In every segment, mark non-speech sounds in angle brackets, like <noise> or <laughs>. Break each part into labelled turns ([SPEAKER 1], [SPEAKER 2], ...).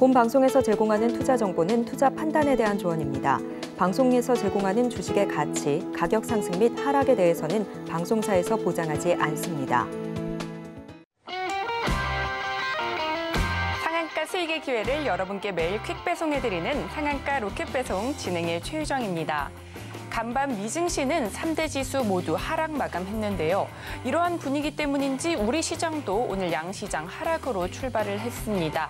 [SPEAKER 1] 본 방송에서 제공하는 투자 정보는 투자 판단에 대한 조언입니다. 방송에서 제공하는 주식의 가치, 가격 상승 및 하락에 대해서는 방송사에서 보장하지 않습니다. 상한가 수익의 기회를 여러분께 매일 퀵 배송해드리는 상한가 로켓 배송 진행의 최유정입니다. 간밤 미증시는 3대 지수 모두 하락 마감했는데요. 이러한 분위기 때문인지 우리 시장도 오늘 양시장 하락으로 출발을 했습니다.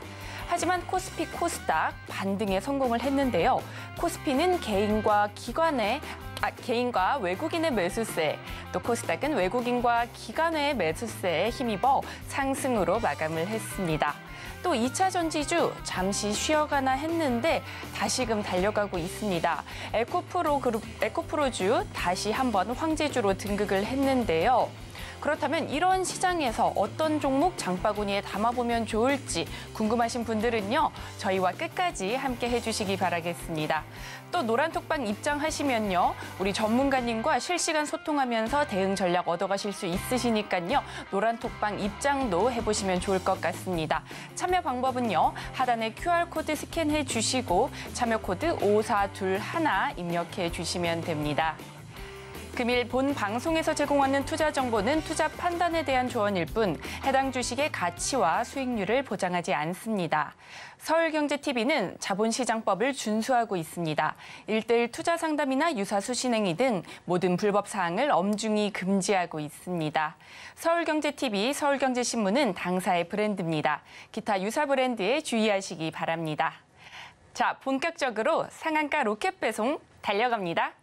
[SPEAKER 1] 하지만 코스피 코스닥 반등에 성공을 했는데요. 코스피는 개인과 기관의 아, 개인과 외국인의 매수세, 또 코스닥은 외국인과 기관의 매수세에 힘입어 상승으로 마감을 했습니다. 또 2차 전지주 잠시 쉬어가나 했는데 다시금 달려가고 있습니다. 에코프로 그룹, 에코프로주 다시 한번 황제주로 등극을 했는데요. 그렇다면 이런 시장에서 어떤 종목 장바구니에 담아보면 좋을지 궁금하신 분들은요. 저희와 끝까지 함께 해주시기 바라겠습니다. 또 노란톡방 입장하시면요. 우리 전문가님과 실시간 소통하면서 대응 전략 얻어가실 수 있으시니까요. 노란톡방 입장도 해보시면 좋을 것 같습니다. 참여 방법은요. 하단에 QR코드 스캔해 주시고 참여 코드 5421 입력해 주시면 됩니다. 금일 본 방송에서 제공하는 투자 정보는 투자 판단에 대한 조언일 뿐 해당 주식의 가치와 수익률을 보장하지 않습니다. 서울경제TV는 자본시장법을 준수하고 있습니다. 1대1 투자 상담이나 유사수 신행위등 모든 불법 사항을 엄중히 금지하고 있습니다. 서울경제TV, 서울경제신문은 당사의 브랜드입니다. 기타 유사 브랜드에 주의하시기 바랍니다. 자, 본격적으로 상한가 로켓 배송 달려갑니다.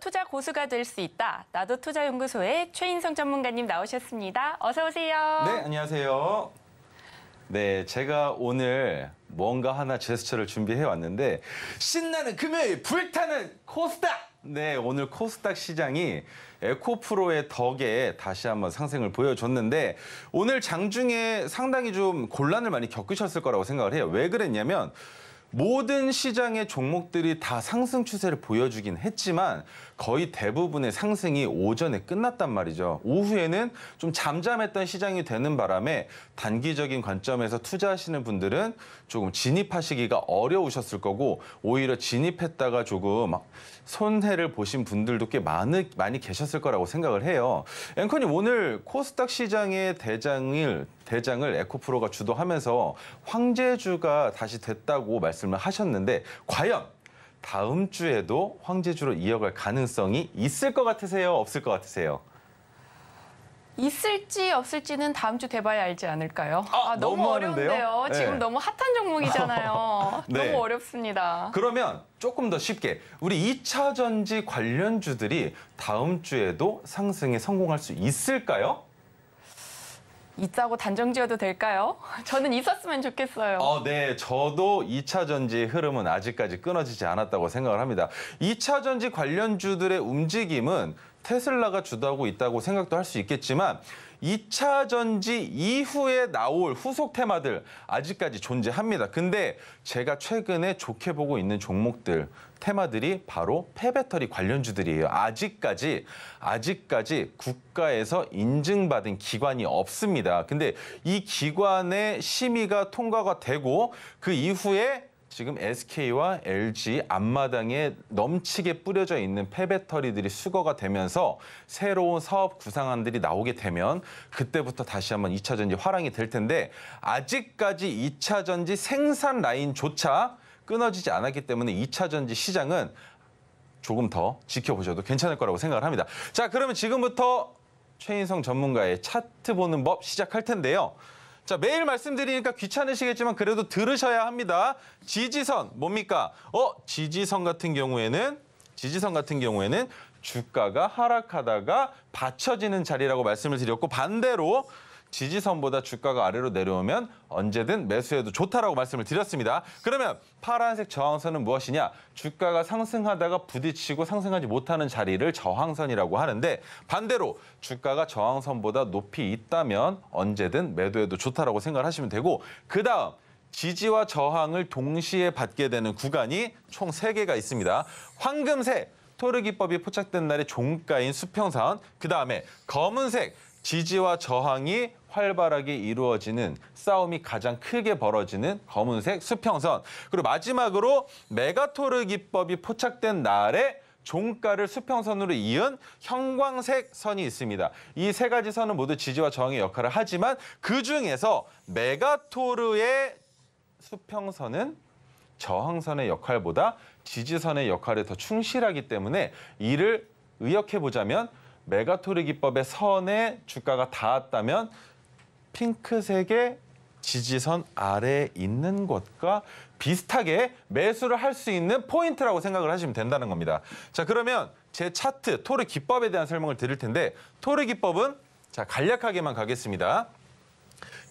[SPEAKER 1] 투자 고수가 될 수 있다. 나도 투자연구소의 최인성 전문가님 나오셨습니다. 어서 오세요. 네,
[SPEAKER 2] 안녕하세요. 네, 제가 오늘 뭔가 하나 제스처를 준비해 왔는데 신나는 금요일 불타는 코스닥. 네, 오늘 코스닥 시장이 에코프로의 덕에 다시 한번 상승을 보여줬는데 오늘 장중에 상당히 좀 곤란을 많이 겪으셨을 거라고 생각을 해요. 왜 그랬냐면 모든 시장의 종목들이 다 상승 추세를 보여주긴 했지만 거의 대부분의 상승이 오전에 끝났단 말이죠. 오후에는 좀 잠잠했던 시장이 되는 바람에 단기적인 관점에서 투자하시는 분들은 조금 진입하시기가 어려우셨을 거고 오히려 진입했다가 조금 손해를 보신 분들도 꽤 많이, 많이 계셨을 거라고 생각을 해요. 앵커님 오늘 코스닥 시장의 대장일 대장을 에코프로가 주도하면서 황제주가 다시 됐다고 말씀을 하셨는데 과연 다음 주에도 황제주로 이어갈 가능성이 있을 것 같으세요? 없을 것 같으세요?
[SPEAKER 1] 있을지 없을지는 다음 주 돼봐야 알지 않을까요? 아, 아 너무, 너무 어려운데요. 네. 지금 너무 핫한 종목이잖아요. <laughs> 네. 너무 어렵습니다.
[SPEAKER 2] 그러면 조금 더 쉽게 우리 2차 전지 관련주들이 다음 주에도 상승에 성공할 수 있을까요?
[SPEAKER 1] 있다고 단정 지어도 될까요? <laughs> 저는 있었으면 좋겠어요.
[SPEAKER 2] 어, 네, 저도 2차 전지 흐름은 아직까지 끊어지지 않았다고 생각을 합니다. 2차 전지 관련주들의 움직임은 테슬라가 주도하고 있다고 생각도 할 수 있겠지만 2차 전지 이후에 나올 후속 테마들 아직까지 존재합니다. 근데 제가 최근에 좋게 보고 있는 종목들 테마들이 바로 폐배터리 관련주들이에요. 아직까지 아직까지 국가에서 인증받은 기관이 없습니다. 근데 이 기관의 심의가 통과가 되고 그 이후에 지금 SK와 LG 앞마당에 넘치게 뿌려져 있는 폐배터리들이 수거가 되면서 새로운 사업 구상안들이 나오게 되면 그때부터 다시 한번 2차 전지 화랑이 될 텐데 아직까지 2차 전지 생산 라인조차 끊어지지 않았기 때문에 2차 전지 시장은 조금 더 지켜보셔도 괜찮을 거라고 생각을 합니다. 자, 그러면 지금부터 최인성 전문가의 차트 보는 법 시작할 텐데요. 자, 매일 말씀드리니까 귀찮으시겠지만 그래도 들으셔야 합니다. 지지선 뭡니까? 어, 지지선 같은 경우에는 지지선 같은 경우에는 주가가 하락하다가 받쳐지는 자리라고 말씀을 드렸고 반대로 지지선보다 주가가 아래로 내려오면 언제든 매수해도 좋다라고 말씀을 드렸습니다. 그러면 파란색 저항선은 무엇이냐? 주가가 상승하다가 부딪히고 상승하지 못하는 자리를 저항선이라고 하는데 반대로 주가가 저항선보다 높이 있다면 언제든 매도해도 좋다라고 생각을 하시면 되고 그다음 지지와 저항을 동시에 받게 되는 구간이 총 세개가 있습니다. 황금색 토르기법이 포착된 날의 종가인 수평선, 그다음에 검은색 지지와 저항이 활발하게 이루어지는 싸움이 가장 크게 벌어지는 검은색 수평선. 그리고 마지막으로 메가토르 기법이 포착된 날에 종가를 수평선으로 이은 형광색 선이 있습니다. 이 세 가지 선은 모두 지지와 저항의 역할을 하지만 그중에서 메가토르의 수평선은 저항선의 역할보다 지지선의 역할에 더 충실하기 때문에 이를 의역해보자면 메가토리 기법의 선에 주가가 닿았다면 핑크색의 지지선 아래에 있는 것과 비슷하게 매수를 할 수 있는 포인트라고 생각을 하시면 된다는 겁니다. 자 그러면 제 차트 토르 기법에 대한 설명을 드릴 텐데 토르 기법은 자 간략하게만 가겠습니다.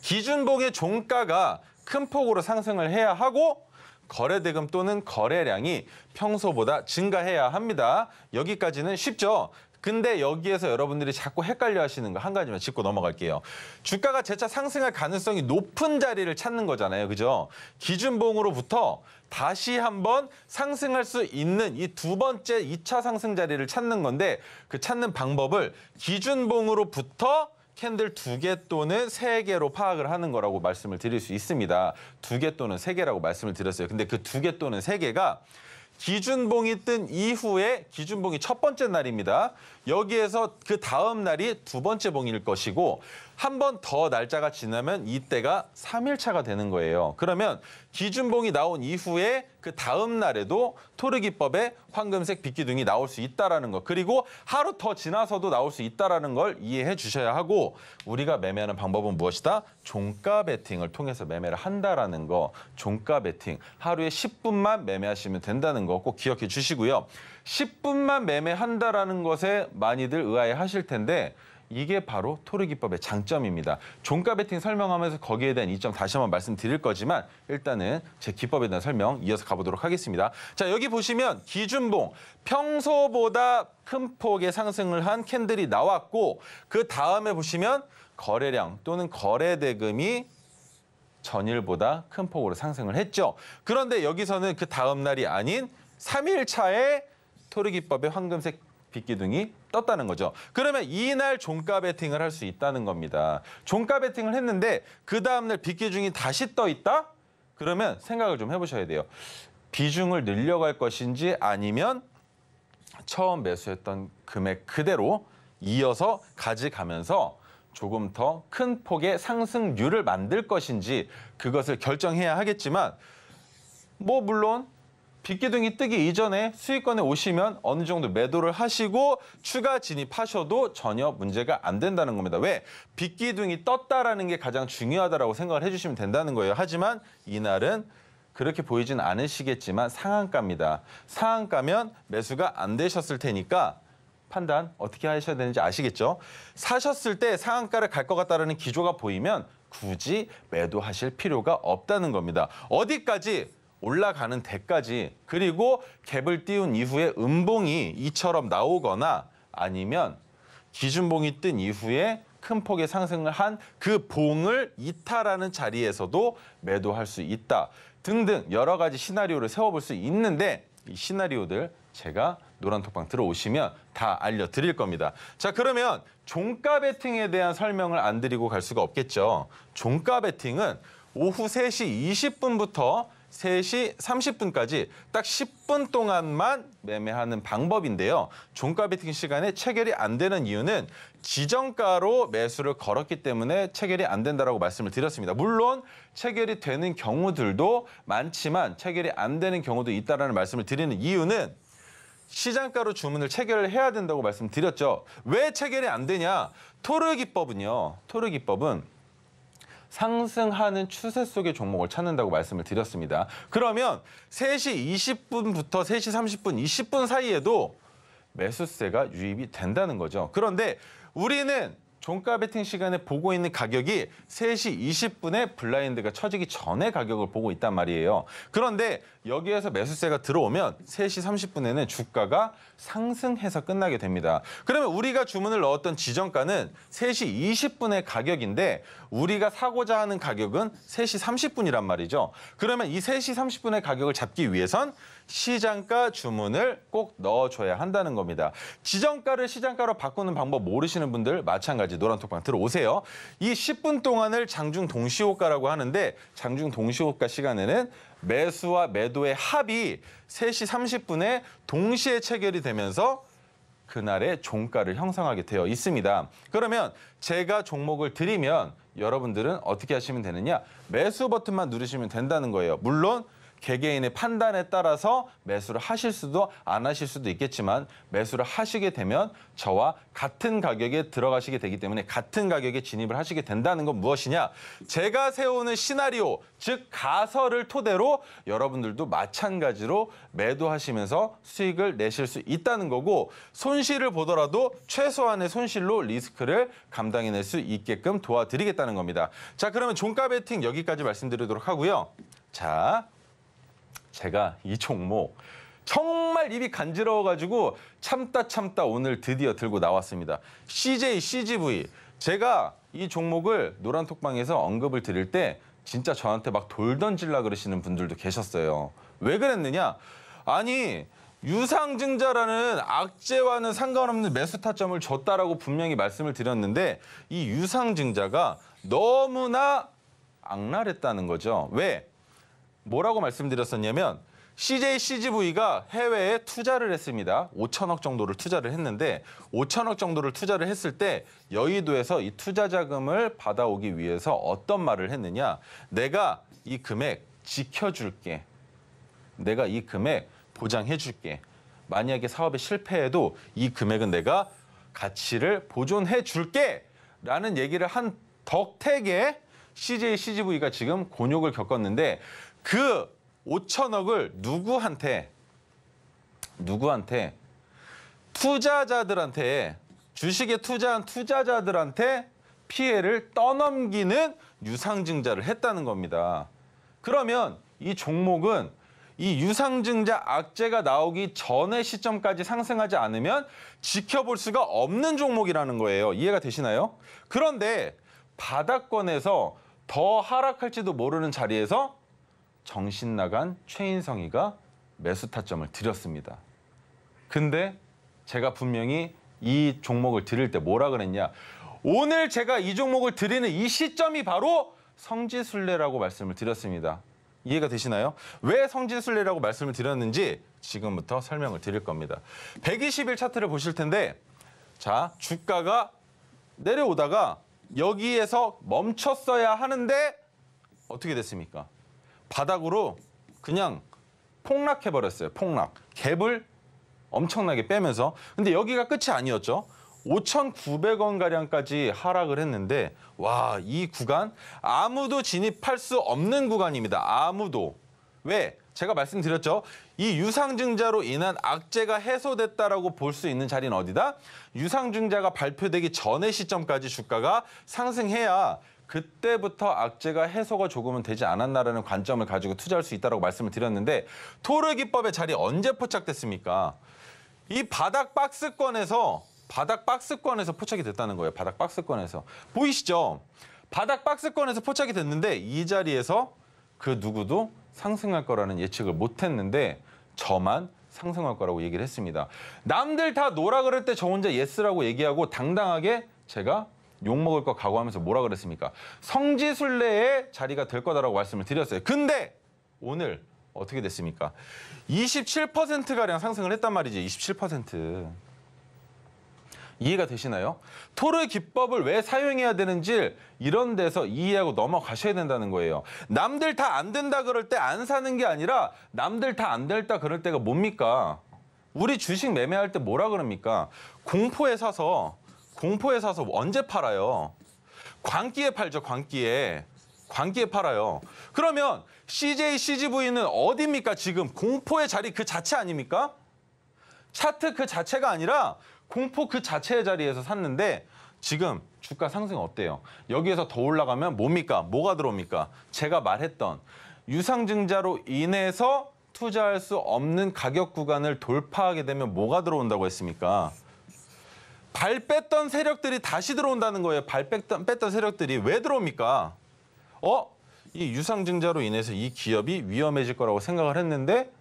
[SPEAKER 2] 기준봉의 종가가 큰 폭으로 상승을 해야 하고 거래대금 또는 거래량이 평소보다 증가해야 합니다. 여기까지는 쉽죠. 근데 여기에서 여러분들이 자꾸 헷갈려 하시는 거 한 가지만 짚고 넘어갈게요. 주가가 재차 상승할 가능성이 높은 자리를 찾는 거잖아요. 그죠? 기준봉으로부터 다시 한번 상승할 수 있는 이 두 번째 2차 상승 자리를 찾는 건데 그 찾는 방법을 기준봉으로부터 캔들 두 개 또는 세 개로 파악을 하는 거라고 말씀을 드릴 수 있습니다. 두 개 또는 세 개라고 말씀을 드렸어요. 근데 그 두 개 또는 세 개가 기준봉이 뜬 이후에 기준봉이 첫 번째 날입니다. 여기에서 그 다음 날이 두 번째 봉일 것이고 한 번 더 날짜가 지나면 이때가 삼일차가 되는 거예요. 그러면 기준봉이 나온 이후에 그 다음 날에도 토르기법에 황금색 빛기둥이 나올 수있다는 것. 그리고 하루 더 지나서도 나올 수있다는걸 이해해 주셔야 하고 우리가 매매하는 방법은 무엇이다? 종가 배팅을 통해서 매매를 한다라는 거. 종가 배팅 하루에 1 0분만 매매하시면 된다는 거 꼭 기억해 주시고요. 10분만 매매한다라는 것에 많이들 의아해 하실 텐데 이게 바로 토르기법의 장점입니다. 종가 베팅 설명하면서 거기에 대한 이점 다시 한번 말씀드릴 거지만 일단은 제 기법에 대한 설명 이어서 가보도록 하겠습니다. 자 여기 보시면 기준봉 평소보다 큰 폭의 상승을 한 캔들이 나왔고 그 다음에 보시면 거래량 또는 거래대금이 전일보다 큰 폭으로 상승을 했죠. 그런데 여기서는 그 다음 날이 아닌 3일 차에 토르기법의 황금색 빗기둥이 떴다는 거죠. 그러면 이날 종가 베팅을 할 수 있다는 겁니다. 종가 베팅을 했는데 그 다음날 빗기둥이 다시 떠 있다? 그러면 생각을 좀 해보셔야 돼요. 비중을 늘려갈 것인지 아니면 처음 매수했던 금액 그대로 이어서 가져가면서 조금 더 큰 폭의 상승률을 만들 것인지 그것을 결정해야 하겠지만 뭐 물론 빗기둥이 뜨기 이전에 수익권에 오시면 어느 정도 매도를 하시고 추가 진입하셔도 전혀 문제가 안 된다는 겁니다. 왜? 빗기둥이 떴다라는 게 가장 중요하다고 생각을 해주시면 된다는 거예요. 하지만 이날은 그렇게 보이진 않으시겠지만 상한가입니다. 상한가면 매수가 안 되셨을 테니까 판단 어떻게 하셔야 되는지 아시겠죠? 사셨을 때 상한가를 갈 것 같다는 기조가 보이면 굳이 매도하실 필요가 없다는 겁니다. 어디까지 올라가는 데까지 그리고 갭을 띄운 이후에 음봉이 이처럼 나오거나 아니면 기준봉이 뜬 이후에 큰 폭의 상승을 한 그 봉을 이탈하는 자리에서도 매도할 수 있다 등등 여러 가지 시나리오를 세워볼 수 있는데 이 시나리오들 제가 노란톡방 들어오시면 다 알려드릴 겁니다. 자 그러면 종가 베팅에 대한 설명을 안 드리고 갈 수가 없겠죠. 종가 베팅은 오후 3시 20분부터 3시 30분까지 딱 10분 동안만 매매하는 방법인데요. 종가 배팅 시간에 체결이 안 되는 이유는 지정가로 매수를 걸었기 때문에 체결이 안된다고 말씀을 드렸습니다. 물론 체결이 되는 경우들도 많지만 체결이 안 되는 경우도 있다라는 말씀을 드리는 이유는 시장가로 주문을 체결을 해야 된다고 말씀드렸죠. 왜 체결이 안 되냐? 토르기법은요. 토르기법은 상승하는 추세 속의 종목을 찾는다고 말씀을 드렸습니다. 그러면 3시 20분부터 3시 30분, 20분 사이에도 매수세가 유입이 된다는 거죠. 그런데 우리는 종가 베팅 시간에 보고 있는 가격이 3시 20분에 블라인드가 쳐지기 전에 가격을 보고 있단 말이에요. 그런데 여기에서 매수세가 들어오면 3시 30분에는 주가가 상승해서 끝나게 됩니다. 그러면 우리가 주문을 넣었던 지정가는 3시 20분의 가격인데 우리가 사고자 하는 가격은 3시 30분이란 말이죠. 그러면 이 3시 30분의 가격을 잡기 위해선 시장가 주문을 꼭 넣어줘야 한다는 겁니다. 지정가를 시장가로 바꾸는 방법 모르시는 분들 마찬가지 노란톡방 들어오세요. 이 10분 동안을 장중 동시호가라고 하는데 장중 동시호가 시간에는 매수와 매도의 합이 3시 30분에 동시에 체결이 되면서 그날의 종가를 형성하게 되어 있습니다. 그러면 제가 종목을 드리면 여러분들은 어떻게 하시면 되느냐? 매수 버튼만 누르시면 된다는 거예요. 물론 개개인의 판단에 따라서 매수를 하실 수도 안 하실 수도 있겠지만 매수를 하시게 되면 저와 같은 가격에 들어가시게 되기 때문에 같은 가격에 진입을 하시게 된다는 건 무엇이냐? 제가 세우는 시나리오, 즉 가설을 토대로 여러분들도 마찬가지로 매도하시면서 수익을 내실 수 있다는 거고 손실을 보더라도 최소한의 손실로 리스크를 감당해낼 수 있게끔 도와드리겠다는 겁니다. 자, 그러면 종가 베팅 여기까지 말씀드리도록 하고요. 자, 제가 이 종목 정말 입이 간지러워가지고 참다 참다 오늘 드디어 들고 나왔습니다. CJ, CGV. 제가 이 종목을 노란톡방에서 언급을 드릴 때 진짜 저한테 막 돌 던질라 그러시는 분들도 계셨어요. 왜 그랬느냐? 아니 유상증자라는 악재와는 상관없는 매수 타점을 줬다라고 분명히 말씀을 드렸는데 이 유상증자가 너무나 악랄했다는 거죠. 왜? 뭐라고 말씀드렸었냐면 CJ CGV가 해외에 투자를 했습니다. 5천억 정도를 투자를 했는데 5천억 정도를 투자를 했을 때 여의도에서 이 투자 자금을 받아오기 위해서 어떤 말을 했느냐. 내가 이 금액 지켜줄게. 내가 이 금액 보장해줄게. 만약에 사업에 실패해도 이 금액은 내가 가치를 보존해줄게. 라는 얘기를 한 덕택에 CJ CGV가 지금 곤욕을 겪었는데 그 5천억을 누구한테 누구한테 투자자들한테 주식에 투자한 투자자들한테 피해를 떠넘기는 유상증자를 했다는 겁니다. 그러면 이 종목은 이 유상증자 악재가 나오기 전의 시점까지 상승하지 않으면 지켜볼 수가 없는 종목이라는 거예요. 이해가 되시나요? 그런데 바닥권에서 더 하락할지도 모르는 자리에서 정신 나간 최인성이가 매수 타점을 드렸습니다. 근데 제가 분명히 이 종목을 드릴 때 뭐라 그랬냐. 오늘 제가 이 종목을 드리는 이 시점이 바로 성지순례라고 말씀을 드렸습니다. 이해가 되시나요? 왜 성지순례라고 말씀을 드렸는지 지금부터 설명을 드릴 겁니다. 120일 차트를 보실 텐데 자 주가가 내려오다가 여기에서 멈췄어야 하는데 어떻게 됐습니까? 바닥으로 그냥 폭락해버렸어요. 폭락. 갭을 엄청나게 빼면서. 근데 여기가 끝이 아니었죠. 5,900원가량까지 하락을 했는데 와, 이 구간 아무도 진입할 수 없는 구간입니다. 아무도. 왜? 제가 말씀드렸죠. 이 유상증자로 인한 악재가 해소됐다라고 볼 수 있는 자리는 어디다? 유상증자가 발표되기 전의 시점까지 주가가 상승해야 그때부터 악재가 해소가 조금은 되지 않았나라는 관점을 가지고 투자할 수 있다고 말씀을 드렸는데 토르기법의 자리 언제 포착됐습니까? 이 바닥 박스권에서 바닥 박스권에서 포착이 됐다는 거예요. 바닥 박스권에서. 보이시죠? 바닥 박스권에서 포착이 됐는데 이 자리에서 그 누구도 상승할 거라는 예측을 못했는데 저만 상승할 거라고 얘기를 했습니다. 남들 다 노라 그럴 때 저 혼자 예스라고 얘기하고 당당하게 제가 욕먹을 거 각오하면서 뭐라 그랬습니까? 성지순례의 자리가 될 거다라고 말씀을 드렸어요. 근데 오늘 어떻게 됐습니까? 27%가량 상승을 했단 말이지, 27%. 이해가 되시나요? 토르 의 기법을 왜 사용해야 되는지 이런 데서 이해하고 넘어가셔야 된다는 거예요. 남들 다 안 된다 그럴 때 안 사는 게 아니라 남들 다 안 될다 그럴 때가 뭡니까? 우리 주식 매매할 때 뭐라 그럽니까? 공포에 사서 공포에 사서 언제 팔아요? 광기에 팔죠, 광기에. 광기에 팔아요. 그러면 CJ, CGV는 어디입니까? 지금 공포의 자리 그 자체 아닙니까? 차트 그 자체가 아니라 공포 그 자체의 자리에서 샀는데 지금 주가 상승 어때요? 여기에서 더 올라가면 뭡니까? 뭐가 들어옵니까? 제가 말했던 유상증자로 인해서 투자할 수 없는 가격 구간을 돌파하게 되면 뭐가 들어온다고 했습니까? 발 뺐던 세력들이 다시 들어온다는 거예요. 발 뺐던, 뺐던 세력들이 왜 들어옵니까? 어? 이 유상증자로 인해서 이 기업이 위험해질 거라고 생각을 했는데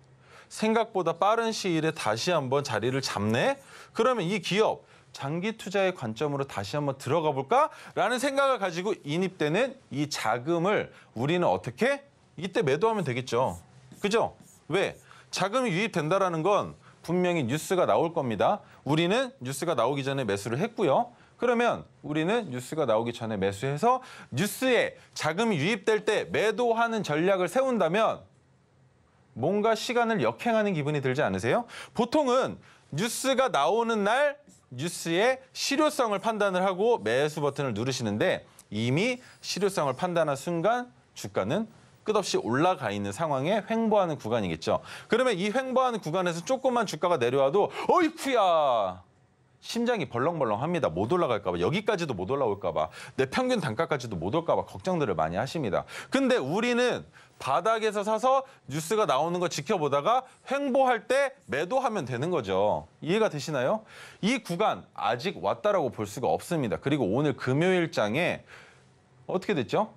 [SPEAKER 2] 생각보다 빠른 시일에 다시 한번 자리를 잡네? 그러면 이 기업 장기 투자의 관점으로 다시 한번 들어가 볼까라는 생각을 가지고 인입되는 이 자금을 우리는 어떻게 이때 매도하면 되겠죠. 그죠? 왜? 자금이 유입된다라는 건 분명히 뉴스가 나올 겁니다. 우리는 뉴스가 나오기 전에 매수를 했고요. 그러면 우리는 뉴스가 나오기 전에 매수해서 뉴스에 자금이 유입될 때 매도하는 전략을 세운다면 뭔가 시간을 역행하는 기분이 들지 않으세요? 보통은 뉴스가 나오는 날 뉴스의 실효성을 판단을 하고 매수 버튼을 누르시는데 이미 실효성을 판단한 순간 주가는 끝없이 올라가 있는 상황에 횡보하는 구간이겠죠. 그러면 이 횡보하는 구간에서 조금만 주가가 내려와도 어이쿠야 심장이 벌렁벌렁합니다. 못 올라갈까 봐 여기까지도 못 올라올까 봐내 평균 단가까지도 못 올까 봐 걱정들을 많이 하십니다. 근데 우리는 바닥에서 사서 뉴스가 나오는 거 지켜보다가 횡보할 때 매도하면 되는 거죠. 이해가 되시나요? 이 구간 아직 왔다라고 볼 수가 없습니다. 그리고 오늘 금요일장에 어떻게 됐죠?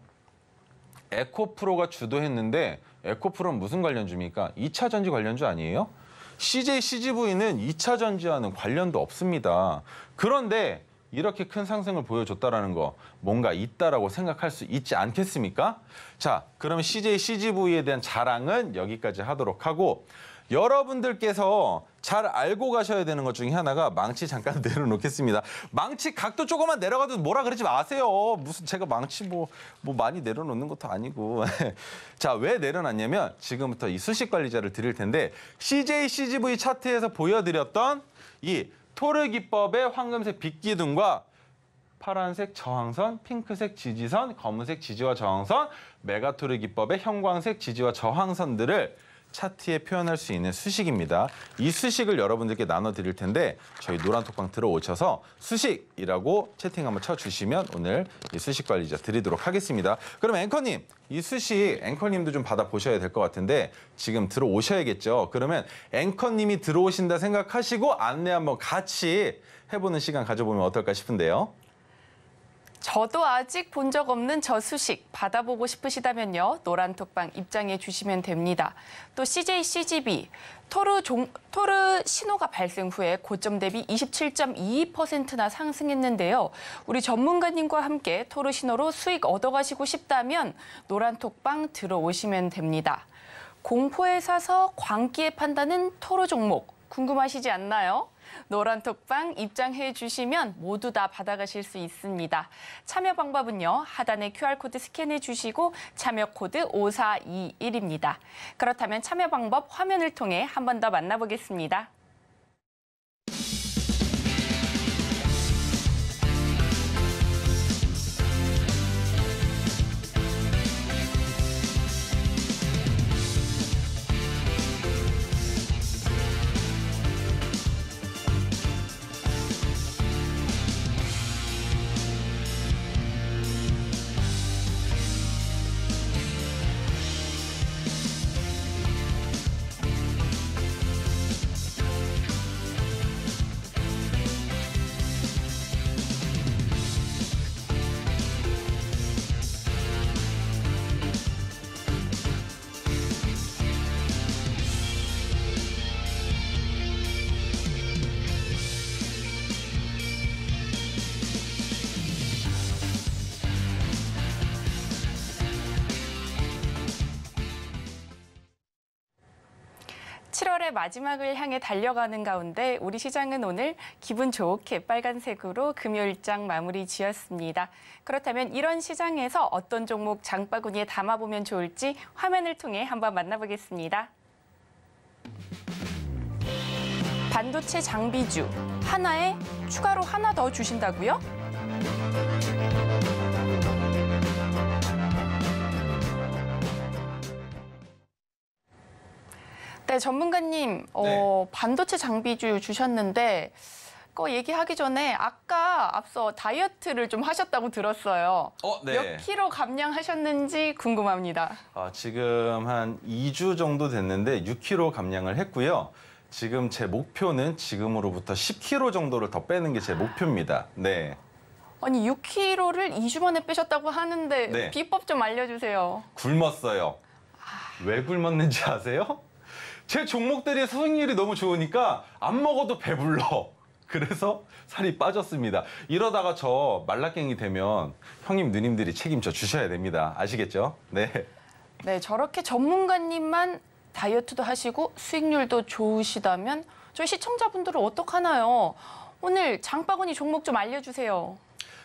[SPEAKER 2] 에코프로가 주도했는데 에코프로는 무슨 관련주입니까? 2차 전지 관련주 아니에요? CJ CGV는 2차 전지와는 관련도 없습니다. 그런데 이렇게 큰 상승을 보여줬다라는 거 뭔가 있다라고 생각할 수 있지 않겠습니까? 자, 그럼 CJ CGV에 대한 자랑은 여기까지 하도록 하고 여러분들께서 잘 알고 가셔야 되는 것 중에 하나가 망치 잠깐 <laughs> 내려놓겠습니다. 망치 각도 조금만 내려가도 뭐라 그러지 마세요. 무슨 제가 망치 뭐, 뭐 많이 내려놓는 것도 아니고. <laughs> 자, 왜 내려놨냐면 지금부터 이 수식 관리자를 드릴 텐데 CJ, CGV 차트에서 보여드렸던 이 토르 기법의 황금색 빛기둥과 파란색 저항선, 핑크색 지지선, 검은색 지지와 저항선, 메가토르 기법의 형광색 지지와 저항선들을 차트에 표현할 수 있는 수식입니다. 이 수식을 여러분들께 나눠드릴 텐데 저희 노란톡방 들어오셔서 수식이라고 채팅 한번 쳐주시면 오늘 이 수식 관리자 드리도록 하겠습니다. 그럼 앵커님, 이 수식 앵커님도 좀 받아보셔야 될 것 같은데 지금 들어오셔야겠죠. 그러면 앵커님이 들어오신다 생각하시고 안내 한번 같이 해보는 시간 가져보면 어떨까 싶은데요.
[SPEAKER 1] 저도 아직 본 적 없는 저 수식 받아보고 싶으시다면요. 노란톡방 입장해 주시면 됩니다. 또 CJ CGV 토르, 종, 토르 신호가 발생 후에 고점 대비 27.22%나 상승했는데요. 우리 전문가님과 함께 토르 신호로 수익 얻어가시고 싶다면 노란톡방 들어오시면 됩니다. 공포에 사서 광기에 판다는 토르 종목 궁금하시지 않나요? 노란톡방 입장해 주시면 모두 다 받아가실 수 있습니다. 참여 방법은요. 하단에 QR코드 스캔해 주시고 참여 코드 5421입니다. 그렇다면 참여 방법 화면을 통해 한 번 더 만나보겠습니다. 8월의 마지막을 향해 달려가는 가운데 우리 시장은 오늘 기분 좋게 빨간색으로 금요일장 마무리 지었습니다. 그렇다면 이런 시장에서 어떤 종목 장바구니에 담아보면 좋을지 화면을 통해 한번 만나보겠습니다. 반도체 장비주 하나에 추가로 하나 더 주신다고요? 네, 전문가님, 어, 네. 반도체 장비주 주셨는데 거 얘기하기 전에 아까 앞서 다이어트를 좀 하셨다고 들었어요. 어, 네. 몇 킬로 감량하셨는지 궁금합니다.
[SPEAKER 2] 아, 지금 한 2주 정도 됐는데 6킬로 감량을 했고요. 지금 제 목표는 지금으로부터 10킬로 정도를 더 빼는 게 제 목표입니다. 네.
[SPEAKER 1] 아니 6킬로를 2주 만에 빼셨다고 하는데 네. 비법 좀 알려주세요.
[SPEAKER 2] 굶었어요. 아. 왜 굶었는지 아세요? 제종목들이 수익률이 너무 좋으니까 안 먹어도 배불러. <laughs> 그래서 살이 빠졌습니다. 이러다가 저 말라깽이 되면 형님 누님들이 책임져 주셔야 됩니다. 아시겠죠? 네.
[SPEAKER 1] 네, 저렇게 전문가님만 다이어트도 하시고 수익률도 좋으시다면 저희 시청자분들은 어떡하나요? 오늘 장바구니 종목 좀 알려주세요.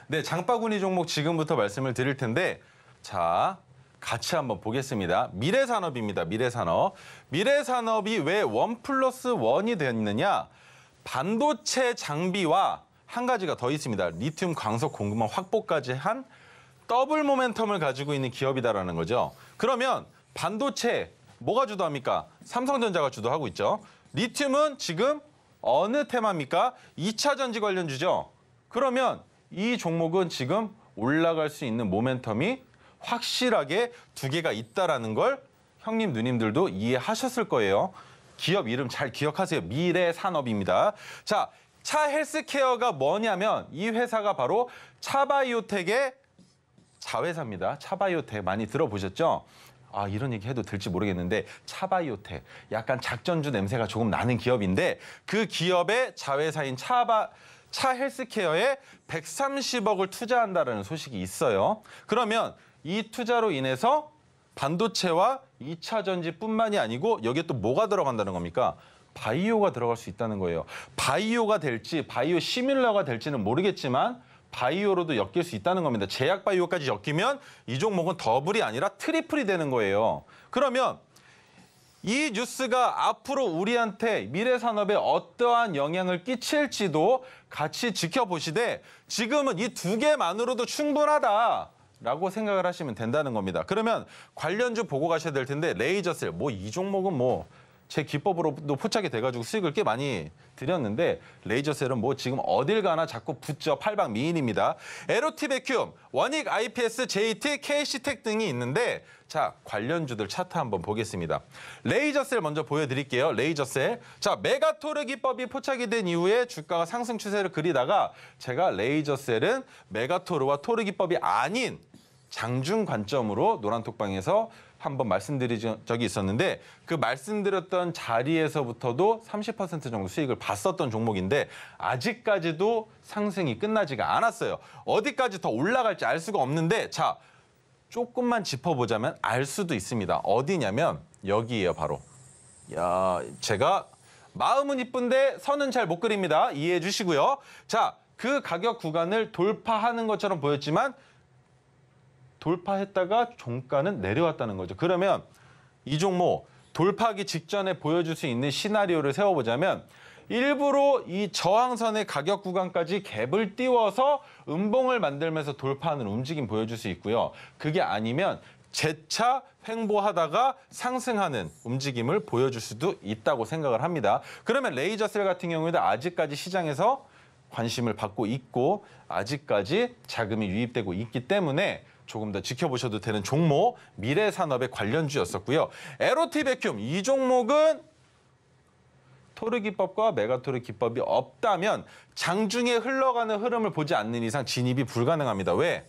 [SPEAKER 2] 네, 장바구니 종목 지금부터 말씀을 드릴 텐데 자, 같이 한번 보겠습니다. 미래산업입니다. 미래산업. 미래산업이 왜 원 플러스 원이 됐느냐. 반도체 장비와 한 가지가 더 있습니다. 리튬 광석 공급망 확보까지 한 더블 모멘텀을 가지고 있는 기업이다라는 거죠. 그러면 반도체 뭐가 주도합니까? 삼성전자가 주도하고 있죠. 리튬은 지금 어느 테마입니까? 2차 전지 관련주죠. 그러면 이 종목은 지금 올라갈 수 있는 모멘텀이 확실하게 두 개가 있다라는 걸 형님 누님들도 이해하셨을 거예요. 기업 이름 잘 기억하세요. 미래 산업입니다. 자, 차 헬스케어가 뭐냐면 이 회사가 바로 차바이오텍의 자회사입니다. 차바이오텍 많이 들어보셨죠? 아 이런 얘기 해도 될지 모르겠는데 차바이오텍 약간 작전주 냄새가 조금 나는 기업인데 그 기업의 자회사인 차바 차 헬스케어에 130억을 투자한다는 소식이 있어요. 그러면 이 투자로 인해서 반도체와 2차 전지뿐만이 아니고 여기에 또 뭐가 들어간다는 겁니까? 바이오가 들어갈 수 있다는 거예요. 바이오가 될지 바이오 시뮬러가 될지는 모르겠지만 바이오로도 엮일 수 있다는 겁니다. 제약 바이오까지 엮이면 이 종목은 더블이 아니라 트리플이 되는 거예요. 그러면 이 뉴스가 앞으로 우리한테 미래 산업에 어떠한 영향을 끼칠지도 같이 지켜보시되 지금은 이 두 개만으로도 충분하다. 라고 생각을 하시면 된다는 겁니다. 그러면 관련주 보고 가셔야 될 텐데 레이저셀 뭐 이 종목은 뭐 제 기법으로도 포착이 돼가지고 수익을 꽤 많이 드렸는데 레이저셀은 뭐 지금 어딜 가나 자꾸 붙죠. 팔방 미인입니다. 에로티 베큐움, 원익 IPS, JT, KC텍 등이 있는데 자 관련주들 차트 한번 보겠습니다. 레이저셀 먼저 보여드릴게요. 레이저셀. 자 메가토르 기법이 포착이 된 이후에 주가가 상승 추세를 그리다가 제가 레이저셀은 메가토르와 토르 기법이 아닌 장중 관점으로 노란톡방에서 한번 말씀드린 적이 있었는데 그 말씀드렸던 자리에서부터도 30% 정도 수익을 봤었던 종목인데 아직까지도 상승이 끝나지가 않았어요. 어디까지 더 올라갈지 알 수가 없는데 자 조금만 짚어보자면 알 수도 있습니다. 어디냐면 여기에요 바로. 야 제가 마음은 이쁜데 선은 잘 못 그립니다. 이해해 주시고요. 자 그 가격 구간을 돌파하는 것처럼 보였지만 돌파했다가 종가는 내려왔다는 거죠. 그러면 이 종목 돌파하기 직전에 보여줄 수 있는 시나리오를 세워보자면 일부러 이 저항선의 가격 구간까지 갭을 띄워서 음봉을 만들면서 돌파하는 움직임 보여줄 수 있고요. 그게 아니면 재차 횡보하다가 상승하는 움직임을 보여줄 수도 있다고 생각을 합니다. 그러면 레이저셀 같은 경우에도 아직까지 시장에서 관심을 받고 있고 아직까지 자금이 유입되고 있기 때문에 조금 더 지켜보셔도 되는 종목 미래 산업의 관련주였었고요. 에로티 백큐움 이 종목은 토르 기법과 메가토르 기법이 없다면 장중에 흘러가는 흐름을 보지 않는 이상 진입이 불가능합니다. 왜?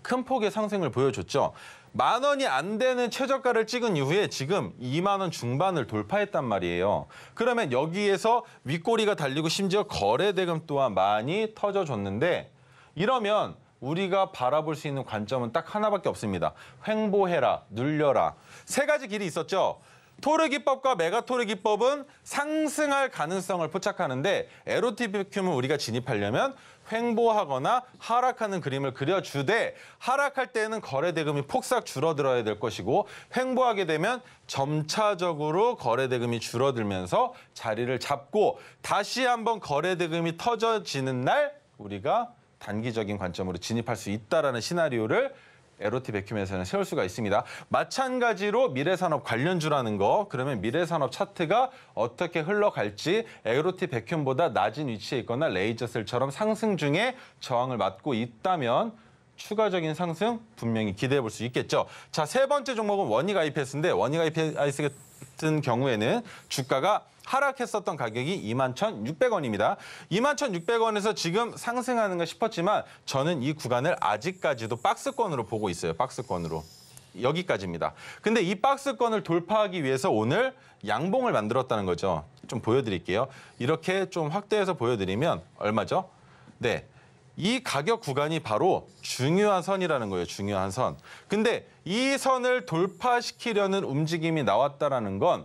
[SPEAKER 2] 큰 폭의 상승을 보여줬죠. 만 원이 안 되는 최저가를 찍은 이후에 지금 2만 원 중반을 돌파했단 말이에요. 그러면 여기에서 윗꼬리가 달리고 심지어 거래대금 또한 많이 터져줬는데 이러면 우리가 바라볼 수 있는 관점은 딱 하나밖에 없습니다. 횡보해라, 눌려라. 세 가지 길이 있었죠. 토르 기법과 메가토르 기법은 상승할 가능성을 포착하는데 에로티피큐은 우리가 진입하려면 횡보하거나 하락하는 그림을 그려주되 하락할 때는 거래 대금이 폭삭 줄어들어야 될 것이고 횡보하게 되면 점차적으로 거래 대금이 줄어들면서 자리를 잡고 다시 한번 거래 대금이 터져지는 날 우리가 단기적인 관점으로 진입할 수 있다라는 시나리오를 에로티 백큐에서는 세울 수가 있습니다. 마찬가지로 미래산업 관련주라는 거 그러면 미래산업 차트가 어떻게 흘러갈지 에로티 백큐보다 낮은 위치에 있거나 레이저셀처럼 상승 중에 저항을 맞고 있다면 추가적인 상승 분명히 기대해 볼 수 있겠죠. 자, 세 번째 종목은 원익 IPS인데 원익 IPS 같은 경우에는 주가가 하락했었던 가격이 21,600원입니다. 21,600원에서 지금 상승하는가 싶었지만 저는 이 구간을 아직까지도 박스권으로 보고 있어요. 박스권으로. 여기까지입니다. 근데 이 박스권을 돌파하기 위해서 오늘 양봉을 만들었다는 거죠. 좀 보여드릴게요. 이렇게 좀 확대해서 보여드리면 얼마죠? 네, 이 가격 구간이 바로 중요한 선이라는 거예요. 중요한 선. 근데 이 선을 돌파시키려는 움직임이 나왔다라는 건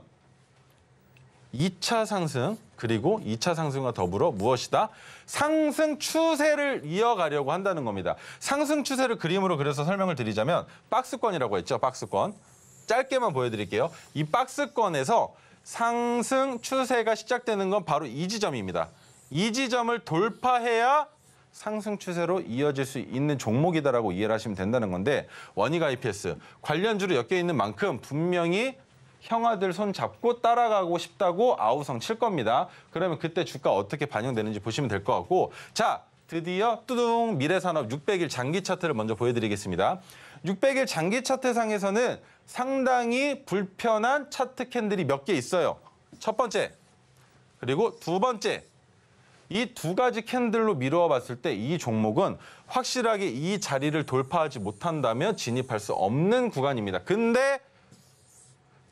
[SPEAKER 2] 2차 상승 그리고 2차 상승과 더불어 무엇이다? 상승 추세를 이어가려고 한다는 겁니다. 상승 추세를 그림으로 그려서 설명을 드리자면 박스권이라고 했죠. 박스권. 짧게만 보여드릴게요. 이 박스권에서 상승 추세가 시작되는 건 바로 이 지점입니다. 이 지점을 돌파해야 상승 추세로 이어질 수 있는 종목이다라고 이해를 하시면 된다는 건데 원익 IPS 관련주로 엮여 있는 만큼 분명히 형아들 손 잡고 따라가고 싶다고 아우성 칠 겁니다. 그러면 그때 주가 어떻게 반영되는지 보시면 될 것 같고 자 드디어 뚜둥 미래산업 600일 장기 차트를 먼저 보여드리겠습니다. 600일 장기 차트상에서는 상당히 불편한 차트 캔들이 몇 개 있어요. 첫 번째, 그리고 두 번째, 이두 가지 캔들로 미루어 봤을 때 이 종목은 확실하게 이 자리를 돌파하지 못한다면 진입할 수 없는 구간입니다. 근데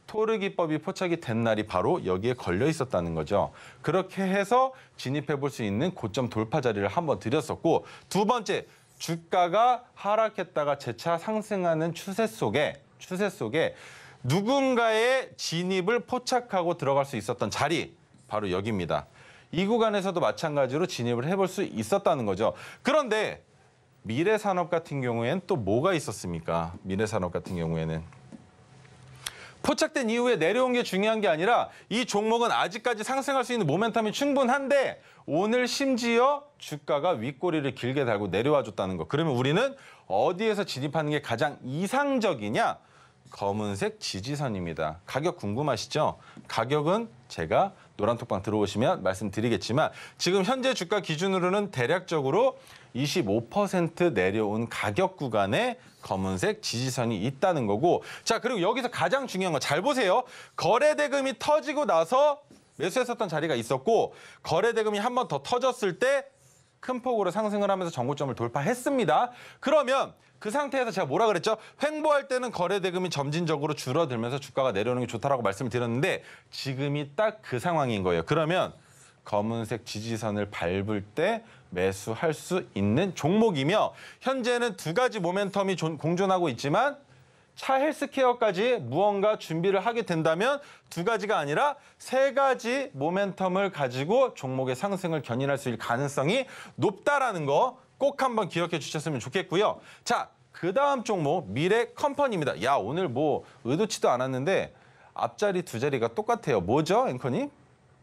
[SPEAKER 2] 토르기법이 포착이 된 날이 바로 여기에 걸려 있었다는 거죠. 그렇게 해서 진입해 볼 수 있는 고점 돌파 자리를 한번 드렸었고 두 번째 주가가 하락했다가 재차 상승하는 추세 속에 추세 속에 누군가의 진입을 포착하고 들어갈 수 있었던 자리 바로 여기입니다. 이 구간에서도 마찬가지로 진입을 해볼 수 있었다는 거죠. 그런데 미래 산업 같은 경우에는 또 뭐가 있었습니까? 미래 산업 같은 경우에는 포착된 이후에 내려온 게 중요한 게 아니라 이 종목은 아직까지 상승할 수 있는 모멘텀이 충분한데 오늘 심지어 주가가 윗꼬리를 길게 달고 내려와 줬다는 거. 그러면 우리는 어디에서 진입하는 게 가장 이상적이냐? 검은색 지지선입니다. 가격 궁금하시죠? 가격은 제가 노란톡방 들어오시면 말씀드리겠지만 지금 현재 주가 기준으로는 대략적으로 25% 내려온 가격 구간에 검은색 지지선이 있다는 거고 자 그리고 여기서 가장 중요한 거 잘 보세요. 거래 대금이 터지고 나서 매수했었던 자리가 있었고 거래 대금이 한 번 더 터졌을 때 큰 폭으로 상승을 하면서 정고점을 돌파했습니다. 그러면 그 상태에서 제가 뭐라 그랬죠? 횡보할 때는 거래 대금이 점진적으로 줄어들면서 주가가 내려오는 게 좋다라고 말씀을 드렸는데 지금이 딱 그 상황인 거예요. 그러면 검은색 지지선을 밟을 때 매수할 수 있는 종목이며 현재는 두 가지 모멘텀이 공존하고 있지만 차 헬스케어까지 무언가 준비를 하게 된다면 두 가지가 아니라 세 가지 모멘텀을 가지고 종목의 상승을 견인할 수 있을 가능성이 높다라는 거꼭 한번 기억해 주셨으면 좋겠고요. 자, 그 다음 종목 미래 컴퍼니입니다. 야, 오늘 뭐 의도치도 않았는데 앞자리 두 자리가 똑같아요. 뭐죠, 앵커님?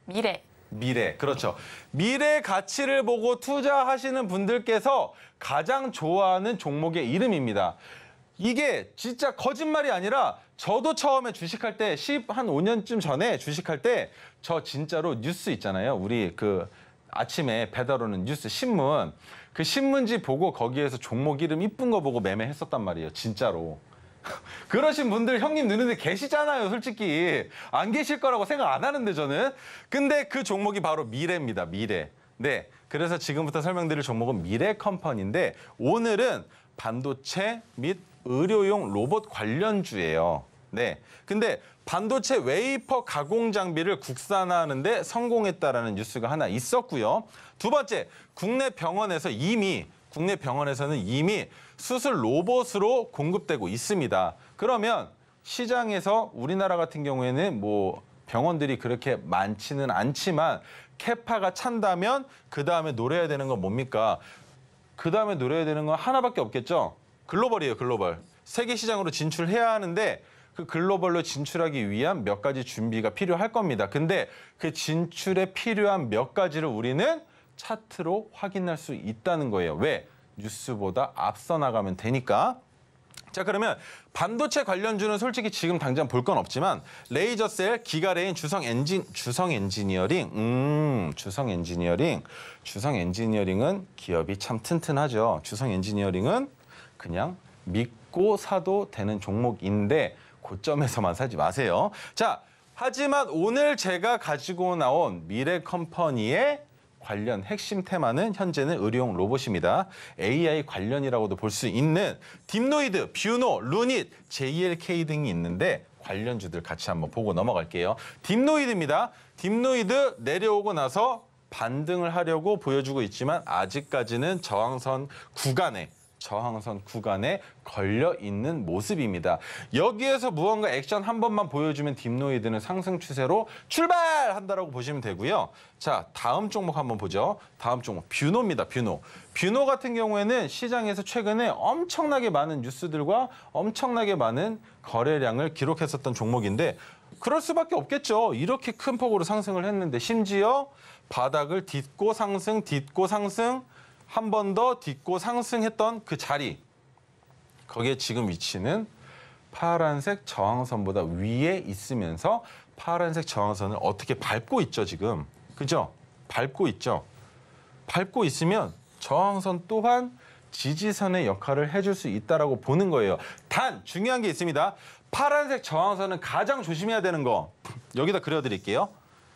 [SPEAKER 2] 미래. 미래, 그렇죠. 미래 가치를 보고 투자하시는 분들께서 가장 좋아하는 종목의 이름입니다. 이게 진짜 거짓말이 아니라 저도 처음에 주식할 때 10, 한 5년쯤 전에 주식할 때 저 진짜로 뉴스 있잖아요. 우리 그 아침에 배달 오는 뉴스, 신문. 그 신문지 보고 거기에서 종목 이름 이쁜 거 보고 매매했었단 말이에요. 진짜로. <laughs> 그러신 분들 형님 누는데 계시잖아요 솔직히 안 계실 거라고 생각 안 하는데 저는 근데 그 종목이 바로 미래입니다 미래 네 그래서 지금부터 설명드릴 종목은 미래 컴퍼니인데 오늘은 반도체 및 의료용 로봇 관련주예요 네. 근데 반도체 웨이퍼 가공 장비를 국산화하는데 성공했다라는 뉴스가 하나 있었고요. 두 번째, 국내 병원에서 이미 국내 병원에서는 이미 수술 로봇으로 공급되고 있습니다. 그러면 시장에서 우리나라 같은 경우에는 뭐 병원들이 그렇게 많지는 않지만 캐파가 찬다면 그 다음에 노려야 되는 건 뭡니까? 그 다음에 노려야 되는 건 하나밖에 없겠죠? 글로벌이에요, 글로벌. 세계 시장으로 진출해야 하는데 그 글로벌로 진출하기 위한 몇 가지 준비가 필요할 겁니다. 근데 그 진출에 필요한 몇 가지를 우리는 차트로 확인할 수 있다는 거예요. 왜? 뉴스보다 앞서 나가면 되니까. 자 그러면 반도체 관련주는 솔직히 지금 당장 볼 건 없지만 레이저셀, 기가레인, 주성 엔진, 주성 엔지니어링, 음, 주성 엔지니어링, 주성 엔지니어링은 기업이 참 튼튼하죠. 주성 엔지니어링은 그냥 믿고 사도 되는 종목인데 고점에서만 사지 마세요. 자, 하지만 오늘 제가 가지고 나온 미래 컴퍼니의 관련 핵심 테마는 현재는 의료용 로봇입니다. AI 관련이라고도 볼 수 있는 딥노이드, 뷰노, 루닛, JLK 등이 있는데 관련주들 같이 한번 보고 넘어갈게요. 딥노이드입니다. 딥노이드 내려오고 나서 반등을 하려고 보여주고 있지만 아직까지는 저항선 구간에 저항선 구간에 걸려 있는 모습입니다. 여기에서 무언가 액션 한 번만 보여주면 딥노이드는 상승 추세로 출발한다라고 보시면 되고요. 자, 다음 종목 한번 보죠. 다음 종목 뷰노입니다. 뷰노. 뷰노 같은 경우에는 시장에서 최근에 엄청나게 많은 뉴스들과 엄청나게 많은 거래량을 기록했었던 종목인데 그럴 수밖에 없겠죠. 이렇게 큰 폭으로 상승을 했는데 심지어 바닥을 딛고 상승, 딛고 상승 한번더 딛고 상승했던 그 자리 거기에 지금 위치는 파란색 저항선보다 위에 있으면서 파란색 저항선을 어떻게 밟고 있죠 지금 그죠? 밟고 있죠. 밟고 있으면 저항선 또한 지지선의 역할을 해줄 수 있다라고 보는 거예요. 단 중요한 게 있습니다. 파란색 저항선은 가장 조심해야 되는 거 여기다 그려드릴게요.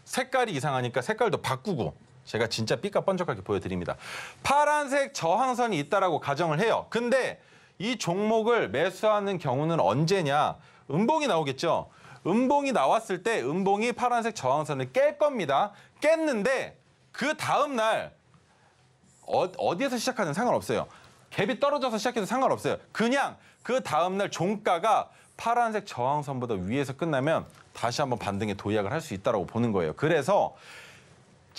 [SPEAKER 2] 색깔이 이상하니까 색깔도 바꾸고 제가 진짜 삐까뻔쩍하게 보여드립니다. 파란색 저항선이 있다라고 가정을 해요. 근데 이 종목을 매수하는 경우는 언제냐? 음봉이 나오겠죠. 음봉이 나왔을 때 음봉이 파란색 저항선을 깰 겁니다. 깼는데 그 다음 날 어, 디에서 시작하는 상관없어요. 갭이 떨어져서 시작해도 상관없어요. 그냥 그 다음 날 종가가 파란색 저항선보다 위에서 끝나면 다시 한번 반등에 도약을 할 수 있다고 보는 거예요. 그래서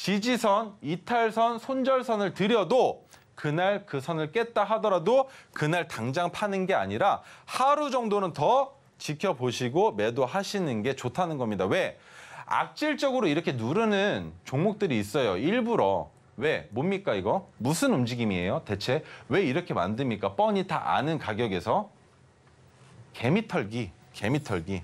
[SPEAKER 2] 지지선, 이탈선, 손절선을 들여도 그날 그 선을 깼다 하더라도 그날 당장 파는 게 아니라 하루 정도는 더 지켜보시고 매도하시는 게 좋다는 겁니다. 왜? 악질적으로 이렇게 누르는 종목들이 있어요. 일부러. 왜? 뭡니까 이거? 무슨 움직임이에요 대체? 왜 이렇게 만듭니까? 뻔히 다 아는 가격에서. 개미털기, 개미털기,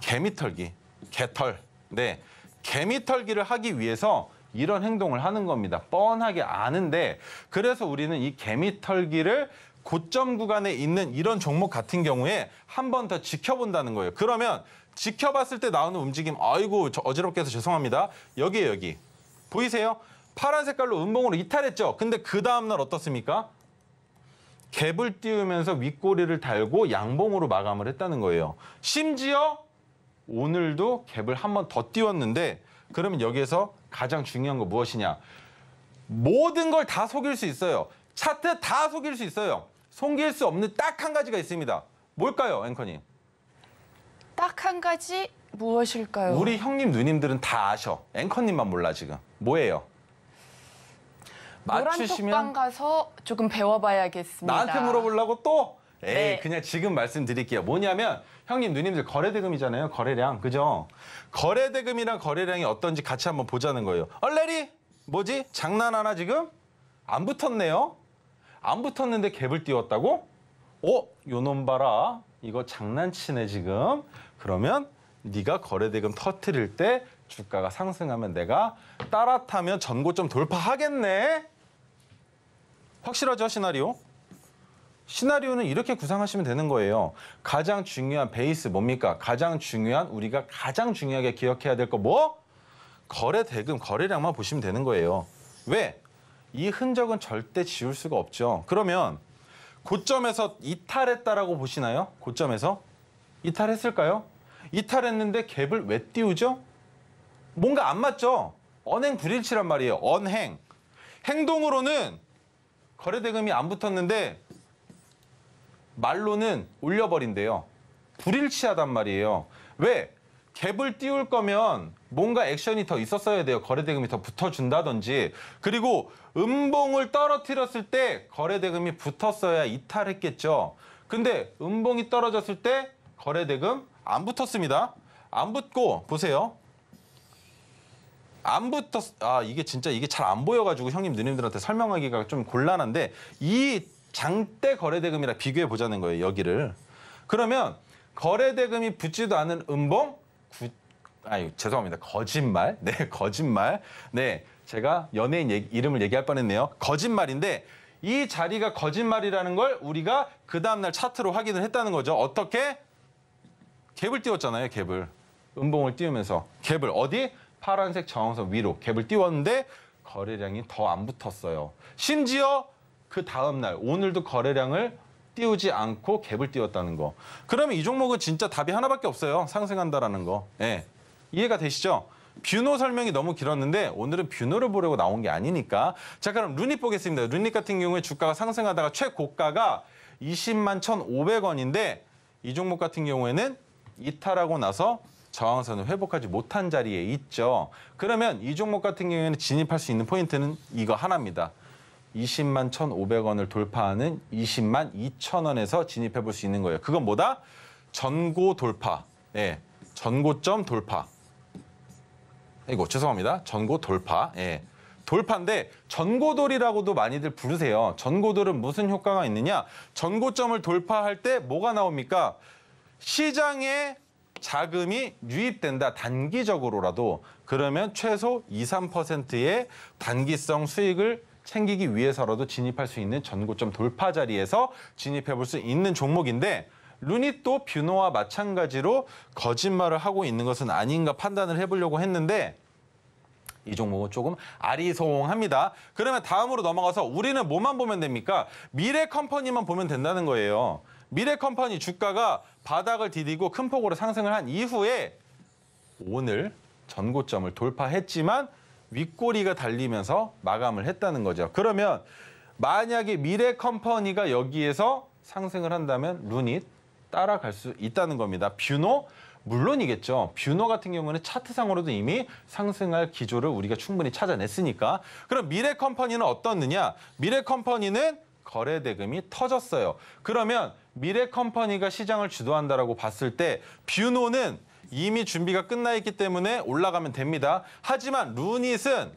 [SPEAKER 2] 개미털기, 개털. 네. 개미털기를 하기 위해서 이런 행동을 하는 겁니다. 뻔하게 아는데 그래서 우리는 이 개미털기를 고점 구간에 있는 이런 종목 같은 경우에 한 번 더 지켜본다는 거예요. 그러면 지켜봤을 때 나오는 움직임 아이고 저 어지럽게 해서 죄송합니다. 여기에 여기 보이세요? 파란 색깔로 음봉으로 이탈했죠. 근데 그 다음날 어떻습니까? 갭을 띄우면서 윗꼬리를 달고 양봉으로 마감을 했다는 거예요. 심지어 오늘도 갭을 한 번 더 띄웠는데 그러면 여기에서 가장 중요한 거 무엇이냐? 모든 걸 다 속일 수 있어요. 차트 다 속일 수 있어요. 속일 수 없는 딱 한 가지가 있습니다. 뭘까요, 앵커님?
[SPEAKER 1] 딱 한 가지 무엇일까요? 우리
[SPEAKER 2] 형님 누님들은 다 아셔. 앵커님만 몰라 지금. 뭐예요? 맞추시면 노란
[SPEAKER 1] 톡방 가서 조금 배워봐야겠습니다. 나한테
[SPEAKER 2] 물어보려고 또? 네. 에이, 네. 그냥 지금 말씀드릴게요. 뭐냐면 형님, 누님들 거래대금이잖아요. 거래량, 그죠? 거래대금이랑 거래량이 어떤지 같이 한번 보자는 거예요. 얼레리? 어, 뭐지? 장난하나 지금? 안 붙었네요. 안 붙었는데 갭을 띄웠다고? 어? 요 놈 봐라. 이거 장난치네 지금. 그러면 네가 거래대금 터트릴 때 주가가 상승하면 내가 따라 타면 전고점 돌파하겠네. 확실하죠 시나리오? 시나리오는 이렇게 구상하시면 되는 거예요. 가장 중요한 베이스 뭡니까? 가장 중요한 우리가 가장 중요하게 기억해야 될 거 뭐? 거래 대금, 거래량만 보시면 되는 거예요. 왜? 이 흔적은 절대 지울 수가 없죠. 그러면 고점에서 이탈했다라고 보시나요? 고점에서? 이탈했을까요? 이탈했는데 갭을 왜 띄우죠? 뭔가 안 맞죠? 언행 불일치란 말이에요. 언행. 행동으로는 거래대금이 안 붙었는데 말로는 올려버린대요. 불일치하단 말이에요. 왜? 갭을 띄울 거면 뭔가 액션이 더 있었어야 돼요. 거래대금이 더 붙어준다든지. 그리고 음봉을 떨어뜨렸을 때 거래대금이 붙었어야 이탈했겠죠. 근데 음봉이 떨어졌을 때 거래대금 안 붙었습니다. 안 붙고 보세요. 안 붙었 아 이게 진짜 이게 잘 안 보여가지고 형님 누님들한테 설명하기가 좀 곤란한데 이 장대 거래대금이라 비교해 보자는 거예요, 여기를. 그러면 거래대금이 붙지도 않은 음봉, 구, 아니 죄송합니다. 거짓말. <laughs> 네, 거짓말. 네, 제가 연예인 얘기, 이름을 얘기할 뻔했네요. 거짓말인데 이 자리가 거짓말이라는 걸 우리가 그 다음날 차트로 확인을 했다는 거죠. 어떻게? 갭을 띄웠잖아요, 갭을. 음봉을 띄우면서. 갭을 어디? 파란색 정황선 위로 갭을 띄웠는데 거래량이 더 안 붙었어요. 심지어 그 다음 날 오늘도 거래량을 띄우지 않고 갭을 띄웠다는 거. 그러면 이 종목은 진짜 답이 하나밖에 없어요. 상승한다라는 거. 예. 이해가 되시죠? 뷰노 설명이 너무 길었는데 오늘은 뷰노를 보려고 나온 게 아니니까 자 그럼 루닛 보겠습니다. 루닛 같은 경우에 주가가 상승하다가 최고가가 20만 1,500원인데 이 종목 같은 경우에는 이탈하고 나서 저항선을 회복하지 못한 자리에 있죠. 그러면 이 종목 같은 경우에는 진입할 수 있는 포인트는 이거 하나입니다. 20만 1,500원을 돌파하는 20만 2천원에서 진입해 볼 수 있는 거예요. 그건 뭐다? 전고 돌파. 예. 전고점 돌파. 이거 죄송합니다. 전고 돌파. 예. 돌파인데 전고돌이라고도 많이들 부르세요. 전고돌은 무슨 효과가 있느냐? 전고점을 돌파할 때 뭐가 나옵니까? 시장에 자금이 유입된다 단기적으로라도 그러면 최소 2, 3%의 단기성 수익을 생기기 위해서라도 진입할 수 있는 전고점 돌파 자리에서 진입해 볼 수 있는 종목인데 루이또 뷰노와 마찬가지로 거짓말을 하고 있는 것은 아닌가 판단을 해보려고 했는데 이 종목은 조금 아리송합니다. 그러면 다음으로 넘어가서 우리는 뭐만 보면 됩니까? 미래 컴퍼니만 보면 된다는 거예요. 미래 컴퍼니 주가가 바닥을 디디고 큰 폭으로 상승을 한 이후에 오늘 전고점을 돌파했지만 윗꼬리가 달리면서 마감을 했다는 거죠. 그러면 만약에 미래 컴퍼니가 여기에서 상승을 한다면 룬이 따라갈 수 있다는 겁니다. 뷰노 물론이겠죠. 뷰노 같은 경우는 차트상으로도 이미 상승할 기조를 우리가 충분히 찾아냈으니까. 그럼 미래 컴퍼니는 어떻느냐? 미래 컴퍼니는 거래 대금이 터졌어요. 그러면 미래 컴퍼니가 시장을 주도한다라고 봤을 때 뷰노는 이미 준비가 끝나 있기 때문에 올라가면 됩니다. 하지만 루닛은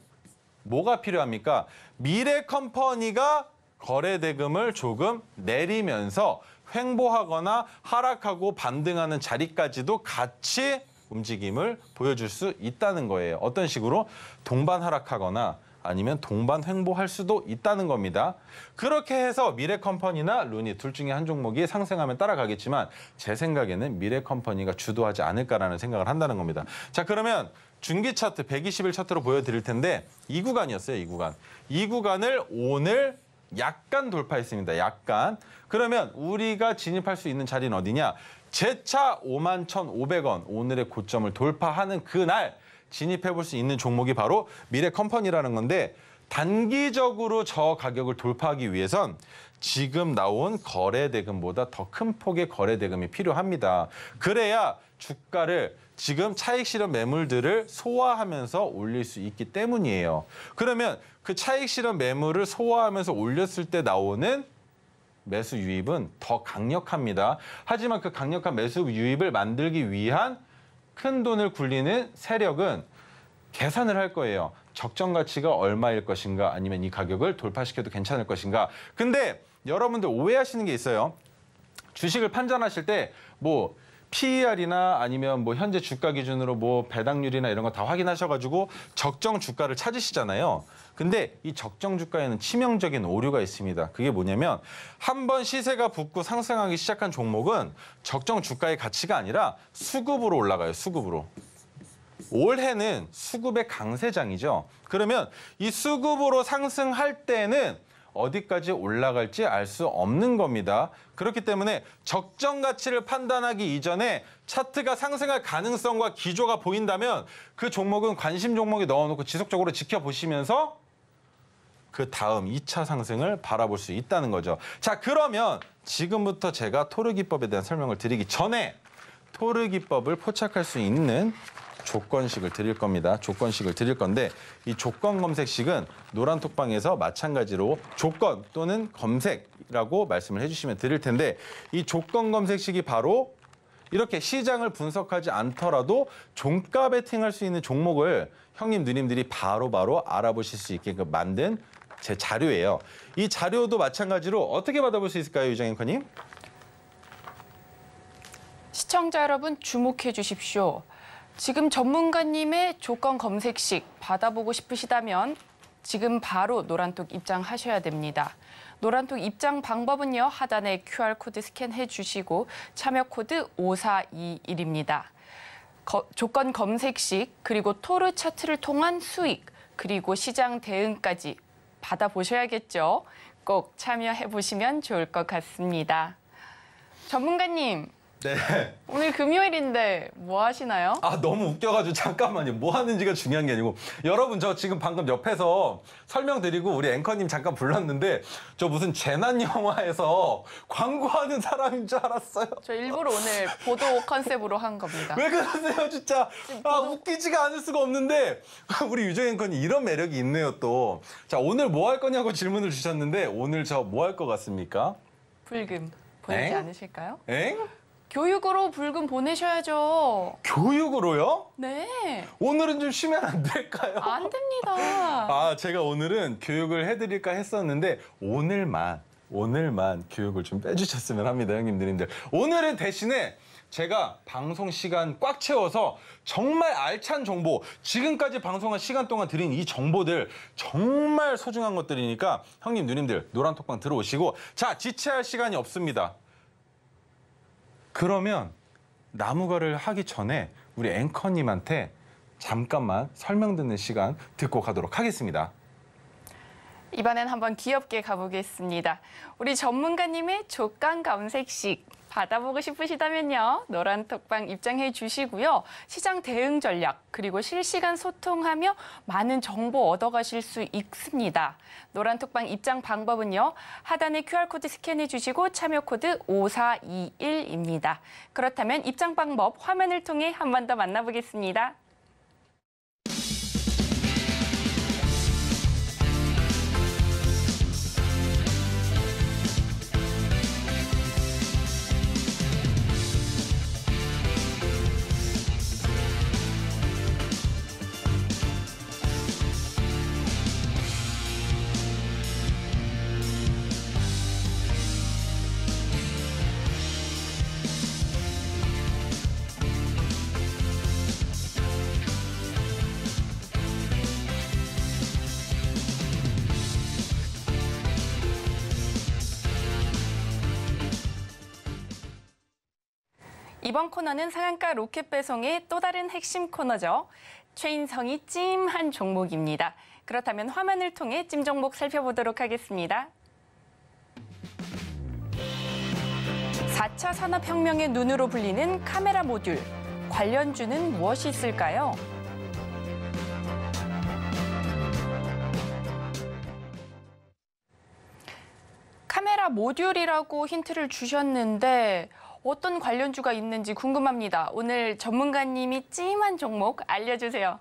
[SPEAKER 2] 뭐가 필요합니까? 미래 컴퍼니가 거래 대금을 조금 내리면서 횡보하거나 하락하고 반등하는 자리까지도 같이 움직임을 보여줄 수 있다는 거예요. 어떤 식으로? 동반 하락하거나 아니면 동반 횡보할 수도 있다는 겁니다. 그렇게 해서 미래컴퍼니나 루니 둘 중에 한 종목이 상승하면 따라가겠지만 제 생각에는 미래컴퍼니가 주도하지 않을까라는 생각을 한다는 겁니다. 자 그러면 중기 차트 120일 차트로 보여드릴 텐데 이 구간이었어요. 이 구간. 이 구간을 오늘 약간 돌파했습니다. 약간. 그러면 우리가 진입할 수 있는 자리는 어디냐? 제차 51,500원 오늘의 고점을 돌파하는 그날 진입해 볼 수 있는 종목이 바로 미래 컴퍼니라는 건데 단기적으로 저 가격을 돌파하기 위해선 지금 나온 거래 대금보다 더 큰 폭의 거래 대금이 필요합니다. 그래야 주가를 지금 차익 실현 매물들을 소화하면서 올릴 수 있기 때문이에요. 그러면 그 차익 실현 매물을 소화하면서 올렸을 때 나오는 매수 유입은 더 강력합니다. 하지만 그 강력한 매수 유입을 만들기 위한 큰 돈을 굴리는 세력은 계산을 할 거예요. 적정 가치가 얼마일 것인가 아니면 이 가격을 돌파시켜도 괜찮을 것인가. 근데 여러분들 오해하시는 게 있어요. 주식을 판단하실 때뭐 PER이나 아니면 뭐 현재 주가 기준으로 뭐 배당률이나 이런 거 다 확인하셔가지고 적정 주가를 찾으시잖아요. 근데 이 적정 주가에는 치명적인 오류가 있습니다. 그게 뭐냐면 한번 시세가 붙고 상승하기 시작한 종목은 적정 주가의 가치가 아니라 수급으로 올라가요. 수급으로. 올해는 수급의 강세장이죠. 그러면 이 수급으로 상승할 때는 어디까지 올라갈지 알 수 없는 겁니다. 그렇기 때문에 적정 가치를 판단하기 이전에 차트가 상승할 가능성과 기조가 보인다면 그 종목은 관심 종목에 넣어놓고 지속적으로 지켜보시면서 그 다음 2차 상승을 바라볼 수 있다는 거죠. 자 그러면 지금부터 제가 토르기법에 대한 설명을 드리기 전에 토르기법을 포착할 수 있는 조건식을 드릴 겁니다. 조건식을 드릴 건데 이 조건 검색식은 노란톡방에서 마찬가지로 조건 또는 검색이라고 말씀을 해주시면 드릴 텐데 이 조건 검색식이 바로 이렇게 시장을 분석하지 않더라도 종가 베팅할 수 있는 종목을 형님 누님들이 바로바로 바로 알아보실 수있게 만든 제 자료예요. 이 자료도 마찬가지로 어떻게 받아볼 수 있을까요, 유정 앵커님?
[SPEAKER 1] 시청자 여러분 주목해 주십시오. 지금 전문가님의 조건 검색식 받아보고 싶으시다면 지금 바로 노란톡 입장하셔야 됩니다. 노란톡 입장 방법은요. 하단에 QR코드 스캔해 주시고 참여 코드 5421입니다. 거, 조건 검색식 그리고 토르 차트를 통한 수익 그리고 시장 대응까지 받아보셔야겠죠. 꼭 참여해 보시면 좋을 것 같습니다. 전문가님, 네. 오늘 금요일인데 뭐 하시나요? 아 너무
[SPEAKER 2] 웃겨가지고 잠깐만요. 뭐 하는지가 중요한 게 아니고 여러분 저 지금 방금 옆에서 설명드리고 우리 앵커님 잠깐 불렀는데 저 무슨 재난 영화에서 광고하는 사람인 줄 알았어요. 저 일부러 오늘
[SPEAKER 1] 보도 컨셉으로 한 겁니다. 왜
[SPEAKER 2] 그러세요 진짜? 아 웃기지가 않을 수가 없는데 <laughs> 우리 유정 앵커님 이런 매력이 있네요 또. 자 오늘 뭐 할 거냐고 질문을 주셨는데 오늘 저 뭐할것 같습니까? 불금 보이지 엥?
[SPEAKER 1] 않으실까요? 엥? 교육으로 불금 보내셔야죠.
[SPEAKER 2] 교육으로요? 네. 오늘은 좀 쉬면 안
[SPEAKER 1] 될까요? 안 됩니다.
[SPEAKER 2] 아, 제가 오늘은 교육을 해드릴까 했었는데 오늘만, 오늘만 교육을 좀 빼주셨으면 합니다, 형님 들님들 오늘은 대신에 제가 방송 시간 꽉 채워서 정말 알찬 정보, 지금까지 방송한 시간 동안 드린 이 정보들 정말 소중한 것들이니까 형님, 누님들 노란톡방 들어오시고 자, 지체할 시간이 없습니다. 그러면 나무가를 하기 전에 우리 앵커님한테 잠깐만 설명 듣는 시간 듣고 가도록 하겠습니다.
[SPEAKER 1] 이번엔 한번 귀엽게 가보겠습니다. 우리 전문가님의 족간 검색식 받아보고 싶으시다면요. 노란톡방 입장해 주시고요. 시장 대응 전략 그리고 실시간 소통하며 많은 정보 얻어가실 수 있습니다. 노란톡방 입장 방법은요. 하단에 QR코드 스캔해 주시고 참여 코드 5421입니다. 그렇다면 입장 방법 화면을 통해 한 번 더 만나보겠습니다. 이번 코너는 상한가 로켓 배송의 또 다른 핵심 코너죠. 최인성이 찜한 종목입니다. 그렇다면 화면을 통해 찜 종목 살펴보도록 하겠습니다. 4차 산업혁명의 눈으로 불리는 카메라 모듈. 관련주는 무엇이 있을까요? 카메라 모듈이라고 힌트를 주셨는데 어떤 관련주가 있는지 궁금합니다. 오늘 전문가님이 찜한 종목 알려주세요.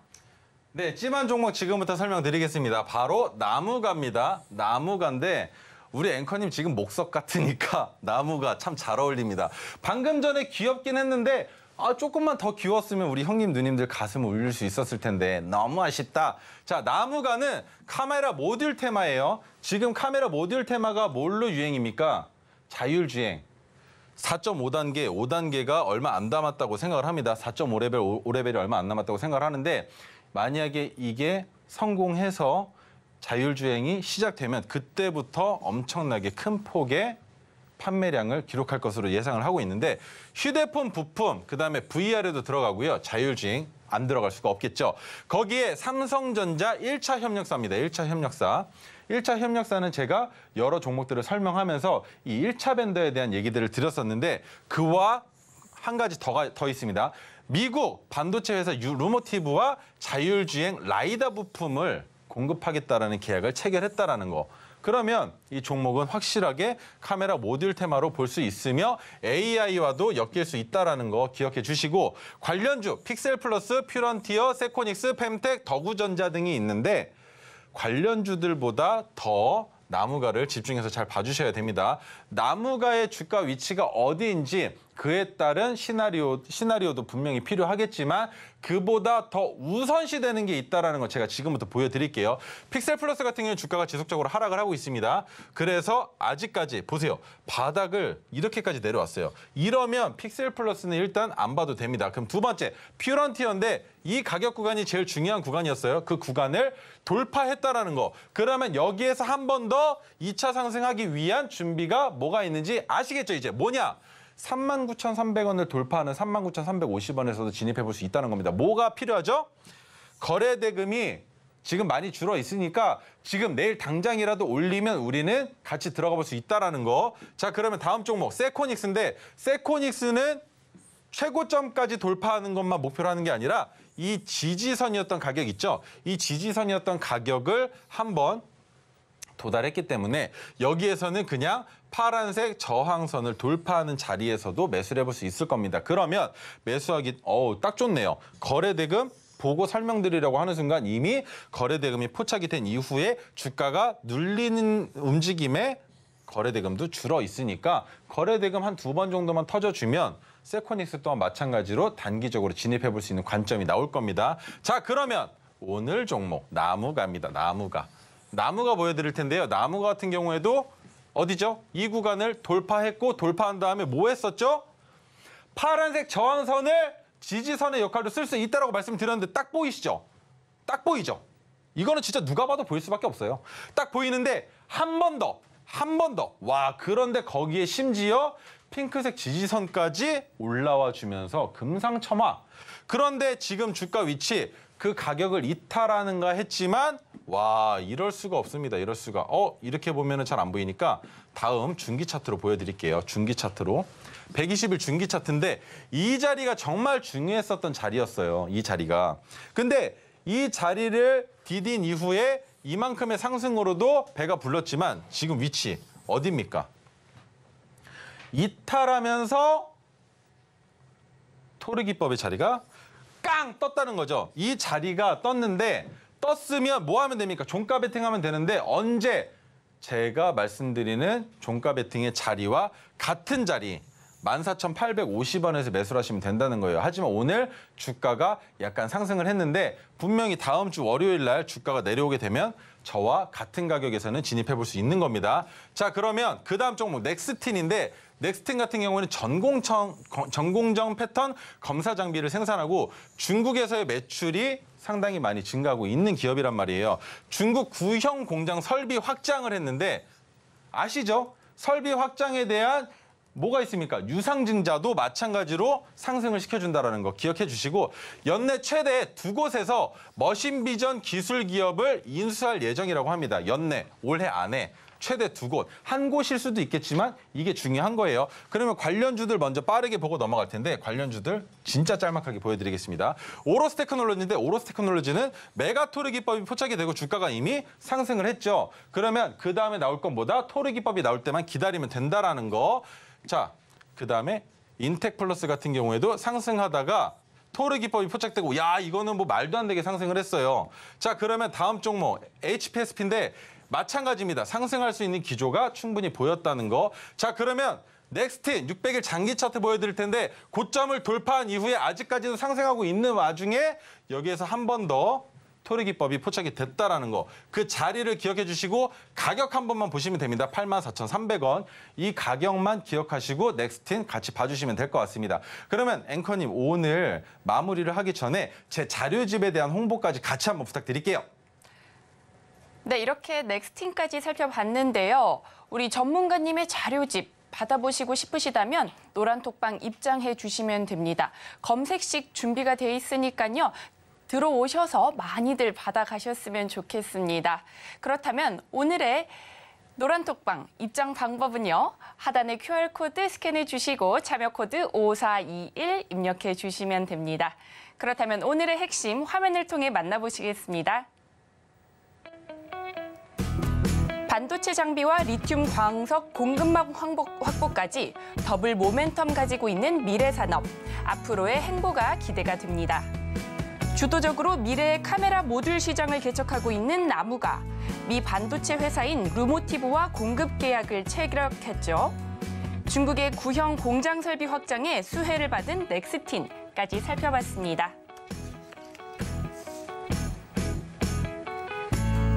[SPEAKER 2] 네, 찜한 종목 지금부터 설명드리겠습니다. 바로 나무가입니다. 나무가인데 우리 앵커님 지금 목석 같으니까 <laughs> 나무가 참 잘 어울립니다. 방금 전에 귀엽긴 했는데 아, 조금만 더귀웠으면 우리 형님 누님들 가슴을 울릴 수 있었을 텐데 너무 아쉽다. 자, 나무가는 카메라 모듈 테마예요. 지금 카메라 모듈 테마가 뭘로 유행입니까? 자율주행. 4.5단계, 5단계가 얼마 안 남았다고 생각을 합니다. 4.5레벨, 5레벨이 얼마 안 남았다고 생각을 하는데 만약에 이게 성공해서 자율주행이 시작되면 그때부터 엄청나게 큰 폭의 판매량을 기록할 것으로 예상을 하고 있는데 휴대폰 부품, 그다음에 VR에도 들어가고요. 자율주행 안 들어갈 수가 없겠죠. 거기에 삼성전자 1차 협력사입니다. 1차 협력사. 1차 협력사는 제가 여러 종목들을 설명하면서 이 1차 밴드에 대한 얘기들을 드렸었는데 그와 한 가지 더, 더 있습니다. 미국 반도체 회사 루모티브와 자율주행 라이다 부품을 공급하겠다라는 계약을 체결했다라는 거. 그러면 이 종목은 확실하게 카메라 모듈 테마로 볼 수 있으며 AI와도 엮일 수 있다라는 거 기억해 주시고 관련주 픽셀 플러스, 퓨런티어, 세코닉스, 펨텍, 더구전자 등이 있는데 관련주들보다 더 나무가를 집중해서 잘 봐주셔야 됩니다. 나무가의 주가 위치가 어디인지 그에 따른 시나리오 시나리오도 분명히 필요하겠지만 그보다 더 우선시 되는 게 있다라는 걸 제가 지금부터 보여드릴게요. 픽셀 플러스 같은 경우는 주가가 지속적으로 하락을 하고 있습니다. 그래서 아직까지 보세요. 바닥을 이렇게까지 내려왔어요. 이러면 픽셀 플러스는 일단 안 봐도 됩니다. 그럼 두 번째 퓨런티어인데 이 가격 구간이 제일 중요한 구간이었어요. 그 구간을 돌파했다라는 거. 그러면 여기에서 한 번 더 2차 상승하기 위한 준비가 뭐가 있는지 아시겠죠 이제 뭐냐 39,300원을 돌파하는 39,350원에서도 진입해 볼 수 있다는 겁니다. 뭐가 필요하죠? 거래 대금이 지금 많이 줄어 있으니까 지금 내일 당장이라도 올리면 우리는 같이 들어가 볼 수 있다라는 거. 자, 그러면 다음 종목 세코닉스인데 세코닉스는 최고점까지 돌파하는 것만 목표로 하는 게 아니라 이 지지선이었던 가격 있죠? 이 지지선이었던 가격을 한번 도달했기 때문에 여기에서는 그냥 파란색 저항선을 돌파하는 자리에서도 매수를 해볼 수 있을 겁니다. 그러면 매수하기 어우 딱 좋네요. 거래대금 보고 설명드리려고 하는 순간 이미 거래대금이 포착이 된 이후에 주가가 눌리는 움직임에 거래대금도 줄어 있으니까 거래대금 한 두 번 정도만 터져주면 세코닉스 또한 마찬가지로 단기적으로 진입해 볼 수 있는 관점이 나올 겁니다. 자 그러면 오늘 종목 나무가입니다. 나무가. 나무가 보여드릴 텐데요. 나무가 같은 경우에도 어디죠? 이 구간을 돌파했고 돌파한 다음에 뭐 했었죠? 파란색 저항선을 지지선의 역할로 쓸수 있다고 라 말씀드렸는데 딱 보이시죠? 딱 보이죠? 이거는 진짜 누가 봐도 보일 수밖에 없어요. 딱 보이는데 한 번 더, 한 번 더. 와, 그런데 거기에 심지어 핑크색 지지선까지 올라와 주면서 금상첨화. 그런데 지금 주가 위치 그 가격을 이탈하는가 했지만 와 이럴 수가 없습니다. 이럴 수가. 어 이렇게 보면은 잘 안 보이니까 다음 중기 차트로 보여드릴게요. 중기 차트로 120일 중기 차트인데 이 자리가 정말 중요했었던 자리였어요. 이 자리가. 근데 이 자리를 디딘 이후에 이만큼의 상승으로도 배가 불렀지만 지금 위치 어딥니까 이탈하면서 토르기법의 자리가 깡 떴다는 거죠. 이 자리가 떴는데 떴으면 뭐 하면 됩니까? 종가 베팅하면 되는데 언제 제가 말씀드리는 종가 베팅의 자리와 같은 자리 14,850원에서 매수를 하시면 된다는 거예요. 하지만 오늘 주가가 약간 상승을 했는데 분명히 다음 주 월요일 날 주가가 내려오게 되면 저와 같은 가격에서는 진입해 볼 수 있는 겁니다. 자, 그러면 그 다음 종목 넥스틴인데 넥스틴 같은 경우는 전공청, 전공정 패턴 검사 장비를 생산하고 중국에서의 매출이 상당히 많이 증가하고 있는 기업이란 말이에요. 중국 구형 공장 설비 확장을 했는데 아시죠? 설비 확장에 대한 뭐가 있습니까? 유상증자도 마찬가지로 상승을 시켜준다는 거 기억해 주시고 연내 최대 두 곳에서 머신비전 기술기업을 인수할 예정이라고 합니다. 연내, 올해 안에 최대 두 곳, 한 곳일 수도 있겠지만 이게 중요한 거예요. 그러면 관련주들 먼저 빠르게 보고 넘어갈 텐데 관련주들 진짜 짤막하게 보여드리겠습니다. 오로스 테크놀로지인데 오로스 테크놀로지는 메가토르 기법이 포착이 되고 주가가 이미 상승을 했죠. 그러면 그 다음에 나올 것보다 토르 기법이 나올 때만 기다리면 된다라는 거 자, 그다음에 인텍 플러스 같은 경우에도 상승하다가 토르 기법이 포착되고 야 이거는 뭐 말도 안 되게 상승을 했어요. 자 그러면 다음 종목 뭐 HPSP인데 마찬가지입니다. 상승할 수 있는 기조가 충분히 보였다는 거. 자 그러면 넥스틴 600일 장기 차트 보여드릴 텐데 고점을 돌파한 이후에 아직까지도 상승하고 있는 와중에 여기에서 한번더 토리기법이 포착이 됐다라는 거. 그 자리를 기억해 주시고 가격 한 번만 보시면 됩니다. 84,300원. 이 가격만 기억하시고 넥스틴 같이 봐주시면 될 것 같습니다. 그러면 앵커님 오늘 마무리를 하기 전에 제 자료집에 대한 홍보까지 같이 한번 부탁드릴게요.
[SPEAKER 1] 네, 이렇게 넥스틴까지 살펴봤는데요. 우리 전문가님의 자료집 받아보시고 싶으시다면 노란톡방 입장해 주시면 됩니다. 검색식 준비가 돼 있으니까요. 들어오셔서 많이들 받아가셨으면 좋겠습니다. 그렇다면 오늘의 노란톡방 입장 방법은요. 하단의 QR코드 스캔해 주시고 참여 코드 5421 입력해 주시면 됩니다. 그렇다면 오늘의 핵심 화면을 통해 만나보시겠습니다. 반도체 장비와 리튬 광석 공급망 확보까지 더블 모멘텀 가지고 있는 미래 산업. 앞으로의 행보가 기대가 됩니다. 주도적으로 미래의 카메라 모듈 시장을 개척하고 있는 나무가 미 반도체 회사인 루모티브와 공급 계약을 체결했죠. 중국의 구형 공장 설비 확장에 수혜를 받은 넥스틴까지 살펴봤습니다.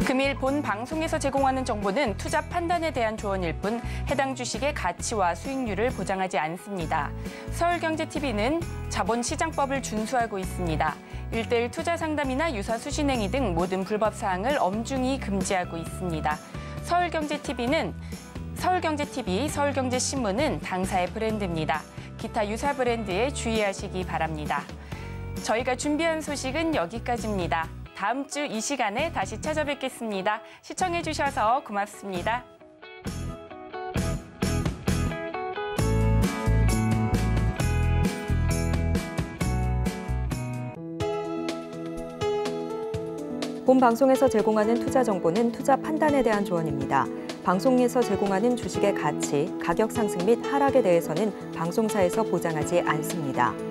[SPEAKER 1] 금일 본 방송에서 제공하는 정보는 투자 판단에 대한 조언일 뿐 해당 주식의 가치와 수익률을 보장하지 않습니다. 서울경제TV는 자본시장법을 준수하고 있습니다. 일대일 투자 상담이나 유사 수신행위 등 모든 불법 사항을 엄중히 금지하고 있습니다. 서울경제TV는 서울경제TV, 서울경제신문은 당사의 브랜드입니다. 기타 유사 브랜드에 주의하시기 바랍니다. 저희가 준비한 소식은 여기까지입니다. 다음 주 이 시간에 다시 찾아뵙겠습니다. 시청해 주셔서 고맙습니다. 본 방송에서 제공하는 투자 정보는 투자 판단에 대한 조언입니다. 방송에서 제공하는 주식의 가치, 가격 상승 및 하락에 대해서는 방송사에서 보장하지 않습니다.